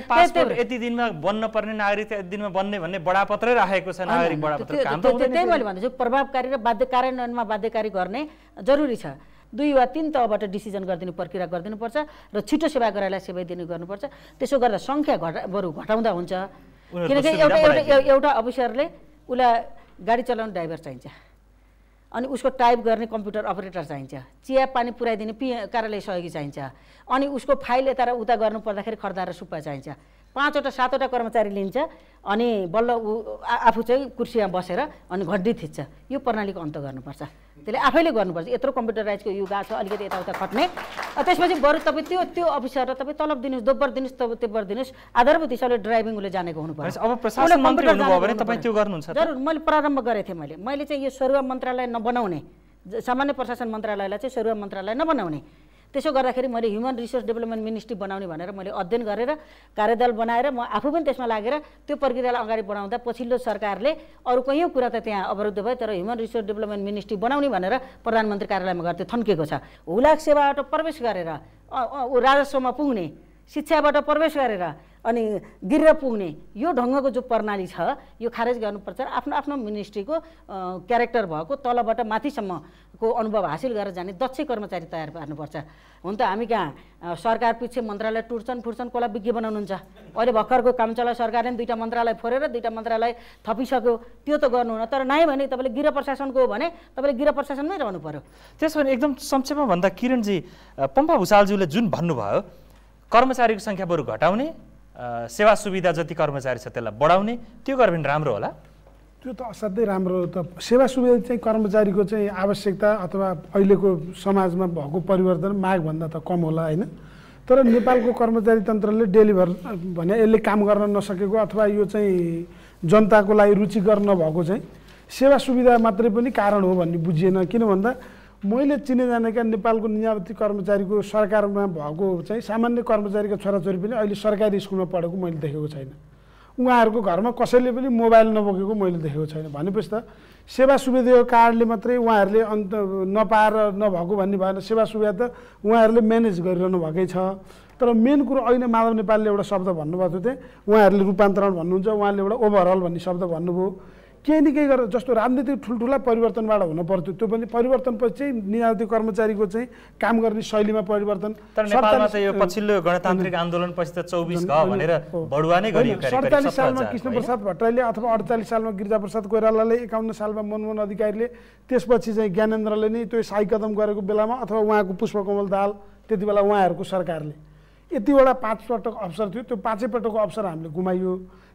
यति दिनमा बन्न पर्ने नागरिक यति दिनमा बन्ने भन्ने बडापत्रै राखेको छ नागरिक त्यही मैले भन्दैछु प्रभावकारी र बाध्य कार्यान्वयनमा बाध्यकारी गर्ने जरुरी छ दुई वा तिन तहबाट डिसिजन गरिदिने प्रक्रिया गरिदिनुपर्छ र छिटो सेवा गराइलाई सेवा दिने गर्नुपर्छ त्यसो गर्दा सङ्ख्या घटा बरु घटाउँदा हुन्छ किनकि एउटा एउटा एउटा अफिसरले उसलाई गाडी चलाउने ड्राइभर चाहिन्छ अनि उसको टाइप गर्ने कम्प्युटर अपरेटर चाहिन्छ चिया पानी पुऱ्याइदिने पि कार्यालय सहयोगी चाहिन्छ अनि उसको फाइल यता र उता गर्नु पर्दाखेरि खर्दा र सुप्पा चाहिन्छ पाँचवटा सातवटा कर्मचारी लिन्छ अनि बल्ल ऊ आफू चाहिँ कुर्सीमा बसेर अनि घड्डी थिच्छ यो प्रणालीको अन्त गर्नुपर्छ त्यसले आफैले गर्नुपर्छ यत्रो कम्प्युटराइजको युगा छ अलिकति यताउता खट्ने त्यसपछि बरु तपाईँ त्यो त्यो अफिसरलाई तपाईँ तलब दिनुहोस् दोब्बर दिनुहोस् तब तेब्बर दिनुहोस् आधारभूत हिसाबले ड्राइभिङ उसले जानेको हुनुपर्छ जरुर मैले प्रारम्भ गरेको थिएँ मैले मैले चाहिँ यो सरुवा मन्त्रालय नबनाउने सामान्य प्रशासन मन्त्रालयलाई चाहिँ सरुवा मन्त्रालय नबनाउने त्यसो गर्दाखेरि मैले ह्युमन रिसोर्स डेभलपमेन्ट मिनिस्ट्री बनाउने भनेर मैले अध्ययन गरेर कार्यदल बनाएर म आफू पनि त्यसमा लागेर त्यो प्रक्रियालाई अगाडि बढाउँदा पछिल्लो सरकारले अरू कयौँ कुरा त त्यहाँ अवरुद्ध भयो तर ह्युमन रिसोर्स डेभलपमेन्ट मिनिस्ट्री बनाउने भनेर प्रधानमन्त्री कार्यालयमा गएर थन्किएको छ हुलाक सेवाबाट प्रवेश गरेर राजस्वमा पुग्ने शिक्षाबाट प्रवेश गरेर अनि गिरेर पुग्ने यो ढङ्गको जो प्रणाली छ यो खारेज गर्नुपर्छ आफ्नो आफ्नो मिनिस्ट्रीको क्यारेक्टर भएको तलबाट माथिसम्मको अनुभव हासिल गरेर जाने दक्ष कर्मचारी तयार पार्नुपर्छ हुन त हामी कहाँ सरकार पछि मन्त्रालय टुट्छन् फुट्छन् कसलाई विज्ञ बनाउनुहुन्छ अहिले भर्खरको काम चला सरकारले पनि दुईवटा मन्त्रालय फोरेर दुईवटा मन्त्रालय थपिसक्यो त्यो त गर्नुहुन्न तर नै भने तपाईँले गृह प्रशासनको हो भने तपाईँले गृह प्रशासनमै रहनु पऱ्यो त्यसो भने एकदम संक्षेपमा भन्दा किरणजी पम्पा भुषालज्यूले जुन भन्नुभयो कर्मचारीको सङ्ख्या बरु घटाउने सेवा सुविधा जति कर्मचारी छ त्यसलाई बढाउने त्यो गर्यो भने राम्रो होला त्यो त असाध्यै राम्रो त सेवा सुविधा चाहिँ कर्मचारीको चाहिँ आवश्यकता अथवा अहिलेको समाजमा भएको परिवर्तन मागभन्दा त कम होला होइन तर नेपालको कर्मचारी तन्त्रले डेलिभर भने यसले काम गर्न नसकेको अथवा यो चाहिँ जनताको लागि रुचिकर नभएको चाहिँ सेवा सुविधा मात्रै पनि कारण हो भन्ने बुझिएन किन भन्दा मैले जानेका नेपालको निजामती कर्मचारीको सरकारमा भएको चाहिँ सामान्य कर्मचारीको छोराछोरी पनि अहिले सरकारी स्कुलमा पढेको मैले देखेको छैन उहाँहरूको घरमा कसैले पनि मोबाइल नबोकेको मैले देखेको छैन भनेपछि त सेवा सुविधाको कार्डले मात्रै उहाँहरूले अन्त नपाएर नभएको भन्ने भएन सेवा सुविधा त उहाँहरूले म्यानेज गरिरहनु भएकै छ तर मेन कुरो अहिले माधव नेपालले एउटा शब्द भन्नुभएको थियो त्यहाँ उहाँहरूले रूपान्तरण भन्नुहुन्छ उहाँले एउटा ओभरअल भन्ने शब्द भन्नुभयो केही न केही गरेर जस्तो राजनीतिक ठुल्ठुला परिवर्तनबाट हुन पर्थ्यो त्यो पनि परिवर्तनपछि नियामती कर्मचारीको चाहिँ काम गर्ने शैलीमा परिवर्तन नेपालमा यो पछिल्लो गणतान्त्रिक आन्दोलनपछि त भनेर बढुवा नै गरियो सडचालिस सालमा कृष्णप्रसाद भट्टराईले अथवा अडचालिस सालमा गिरिजाप्रसाद कोइरालाले एकाउन्न सालमा मनमोहन अधिकारीले त्यसपछि चाहिँ ज्ञानेन्द्रले नै त्यो साई कदम गरेको बेलामा अथवा उहाँको पुष्पकमल दाल त्यति बेला उहाँहरूको सरकारले यतिवटा पाँचपटक अवसर थियो त्यो पाँचैपटकको अवसर हामीले गुमाइयो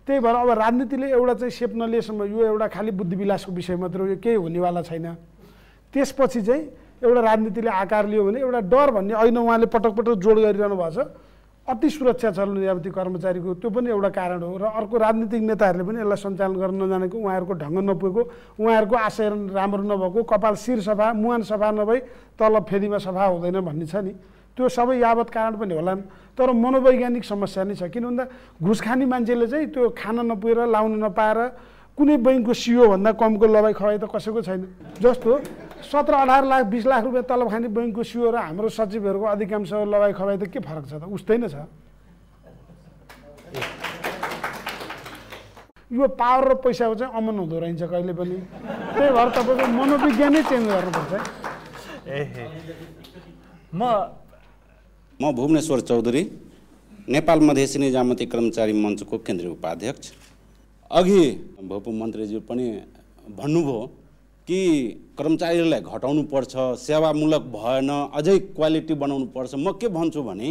त्यही भएर अब राजनीतिले एउटा चाहिँ सेप नलिएसम्म यो एउटा खालि बुद्धिविलासको विषय मात्र हो यो केही हुनेवाला छैन त्यसपछि चाहिँ एउटा राजनीतिले आकार लियो भने एउटा डर भन्ने अहिले उहाँले पटक पटक जोड गरिरहनु भएको छ अति सुरक्षा छ निजामती कर्मचारीको त्यो पनि एउटा कारण हो र अर्को राजनीतिक नेताहरूले पनि यसलाई सञ्चालन गर्न नजानेको उहाँहरूको ढङ्ग नपुगेको उहाँहरूको आशय राम्रो नभएको कपाल शिर सफा मुहान सफा नभई तल फेदीमा सफा हुँदैन भन्ने छ नि त्यो सबै यावत कारण पनि होलान् तर मनोवैज्ञानिक समस्या नै छ किन भन्दा घुस खाने मान्छेले चाहिँ त्यो खान नपुगेर लाउन नपाएर कुनै बैङ्कको सियोभन्दा कमको लवाई खवाई त कसैको छैन जस्तो सत्र अठार लाख बिस लाख रुपियाँ तलब खाने बैङ्कको सियो र हाम्रो सचिवहरूको अधिकांश लवाई खवाई त के फरक छ त उस्तै नै छ यो पावर र पैसाको चाहिँ अमन हुँदो रहन्छ कहिले पनि त्यही भएर तपाईँको मनोविज्ञानै चेन्ज गर्नुपर्छ ए म म भुवनेश्वर चौधरी नेपाल मधेसी निजामती कर्मचारी मञ्चको केन्द्रीय उपाध्यक्ष अघि भोपु मन्त्रीज्यू पनि भन्नुभयो कि कर्मचारीहरूलाई घटाउनु पर्छ सेवामूलक भएन अझै क्वालिटी बनाउनु पर्छ म के भन्छु भने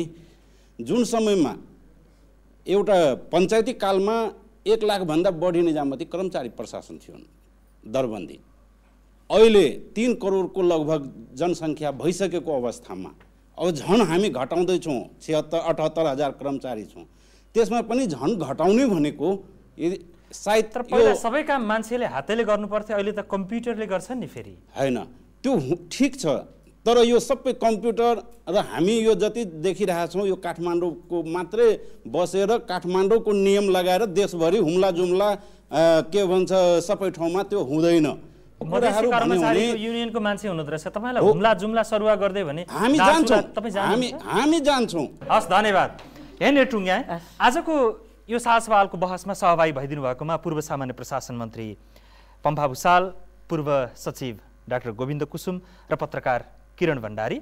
जुन समयमा एउटा पञ्चायती कालमा एक लाखभन्दा बढी निजामती कर्मचारी प्रशासन थियो दरबन्दी अहिले तिन करोडको लगभग जनसङ्ख्या भइसकेको अवस्थामा अब झन् हामी घटाउँदैछौँ छिहत्तर अठहत्तर हजार कर्मचारी छौँ त्यसमा पनि झन् घटाउने भनेको यदि सायद पहिला सबै काम मान्छेले हातैले गर्नुपर्थ्यो अहिले त कम्प्युटरले गर्छ नि फेरि होइन त्यो ठिक छ तर यो सबै कम्प्युटर र हामी यो जति देखिरहेछौँ यो काठमाडौँको मात्रै बसेर काठमाडौँको नियम लगाएर देशभरि हुम्ला जुम्ला के भन्छ सबै ठाउँमा त्यो हुँदैन युनियनको मान्छे हुनुहुँदो रहेछ तपाईँलाई हुम्ला जुम्ला सरुवा गर्दै भने हामी हामी हामी जान्छौँ हस् धन्यवाद हेर्ने टुङ्गा आजको यो साजवालको बहसमा सहभागी भइदिनु भएकोमा पूर्व सामान्य प्रशासन मन्त्री पम्फा भुषाल पूर्व सचिव डाक्टर गोविन्द कुसुम र पत्रकार किरण भण्डारी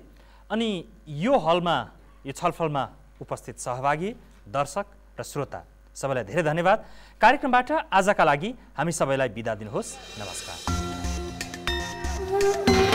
अनि यो हलमा यो छलफलमा उपस्थित सहभागी दर्शक र श्रोता सबैलाई धेरै धन्यवाद कार्यक्रमबाट आजका लागि हामी सबैलाई बिदा दिनुहोस् नमस्कार Thank you.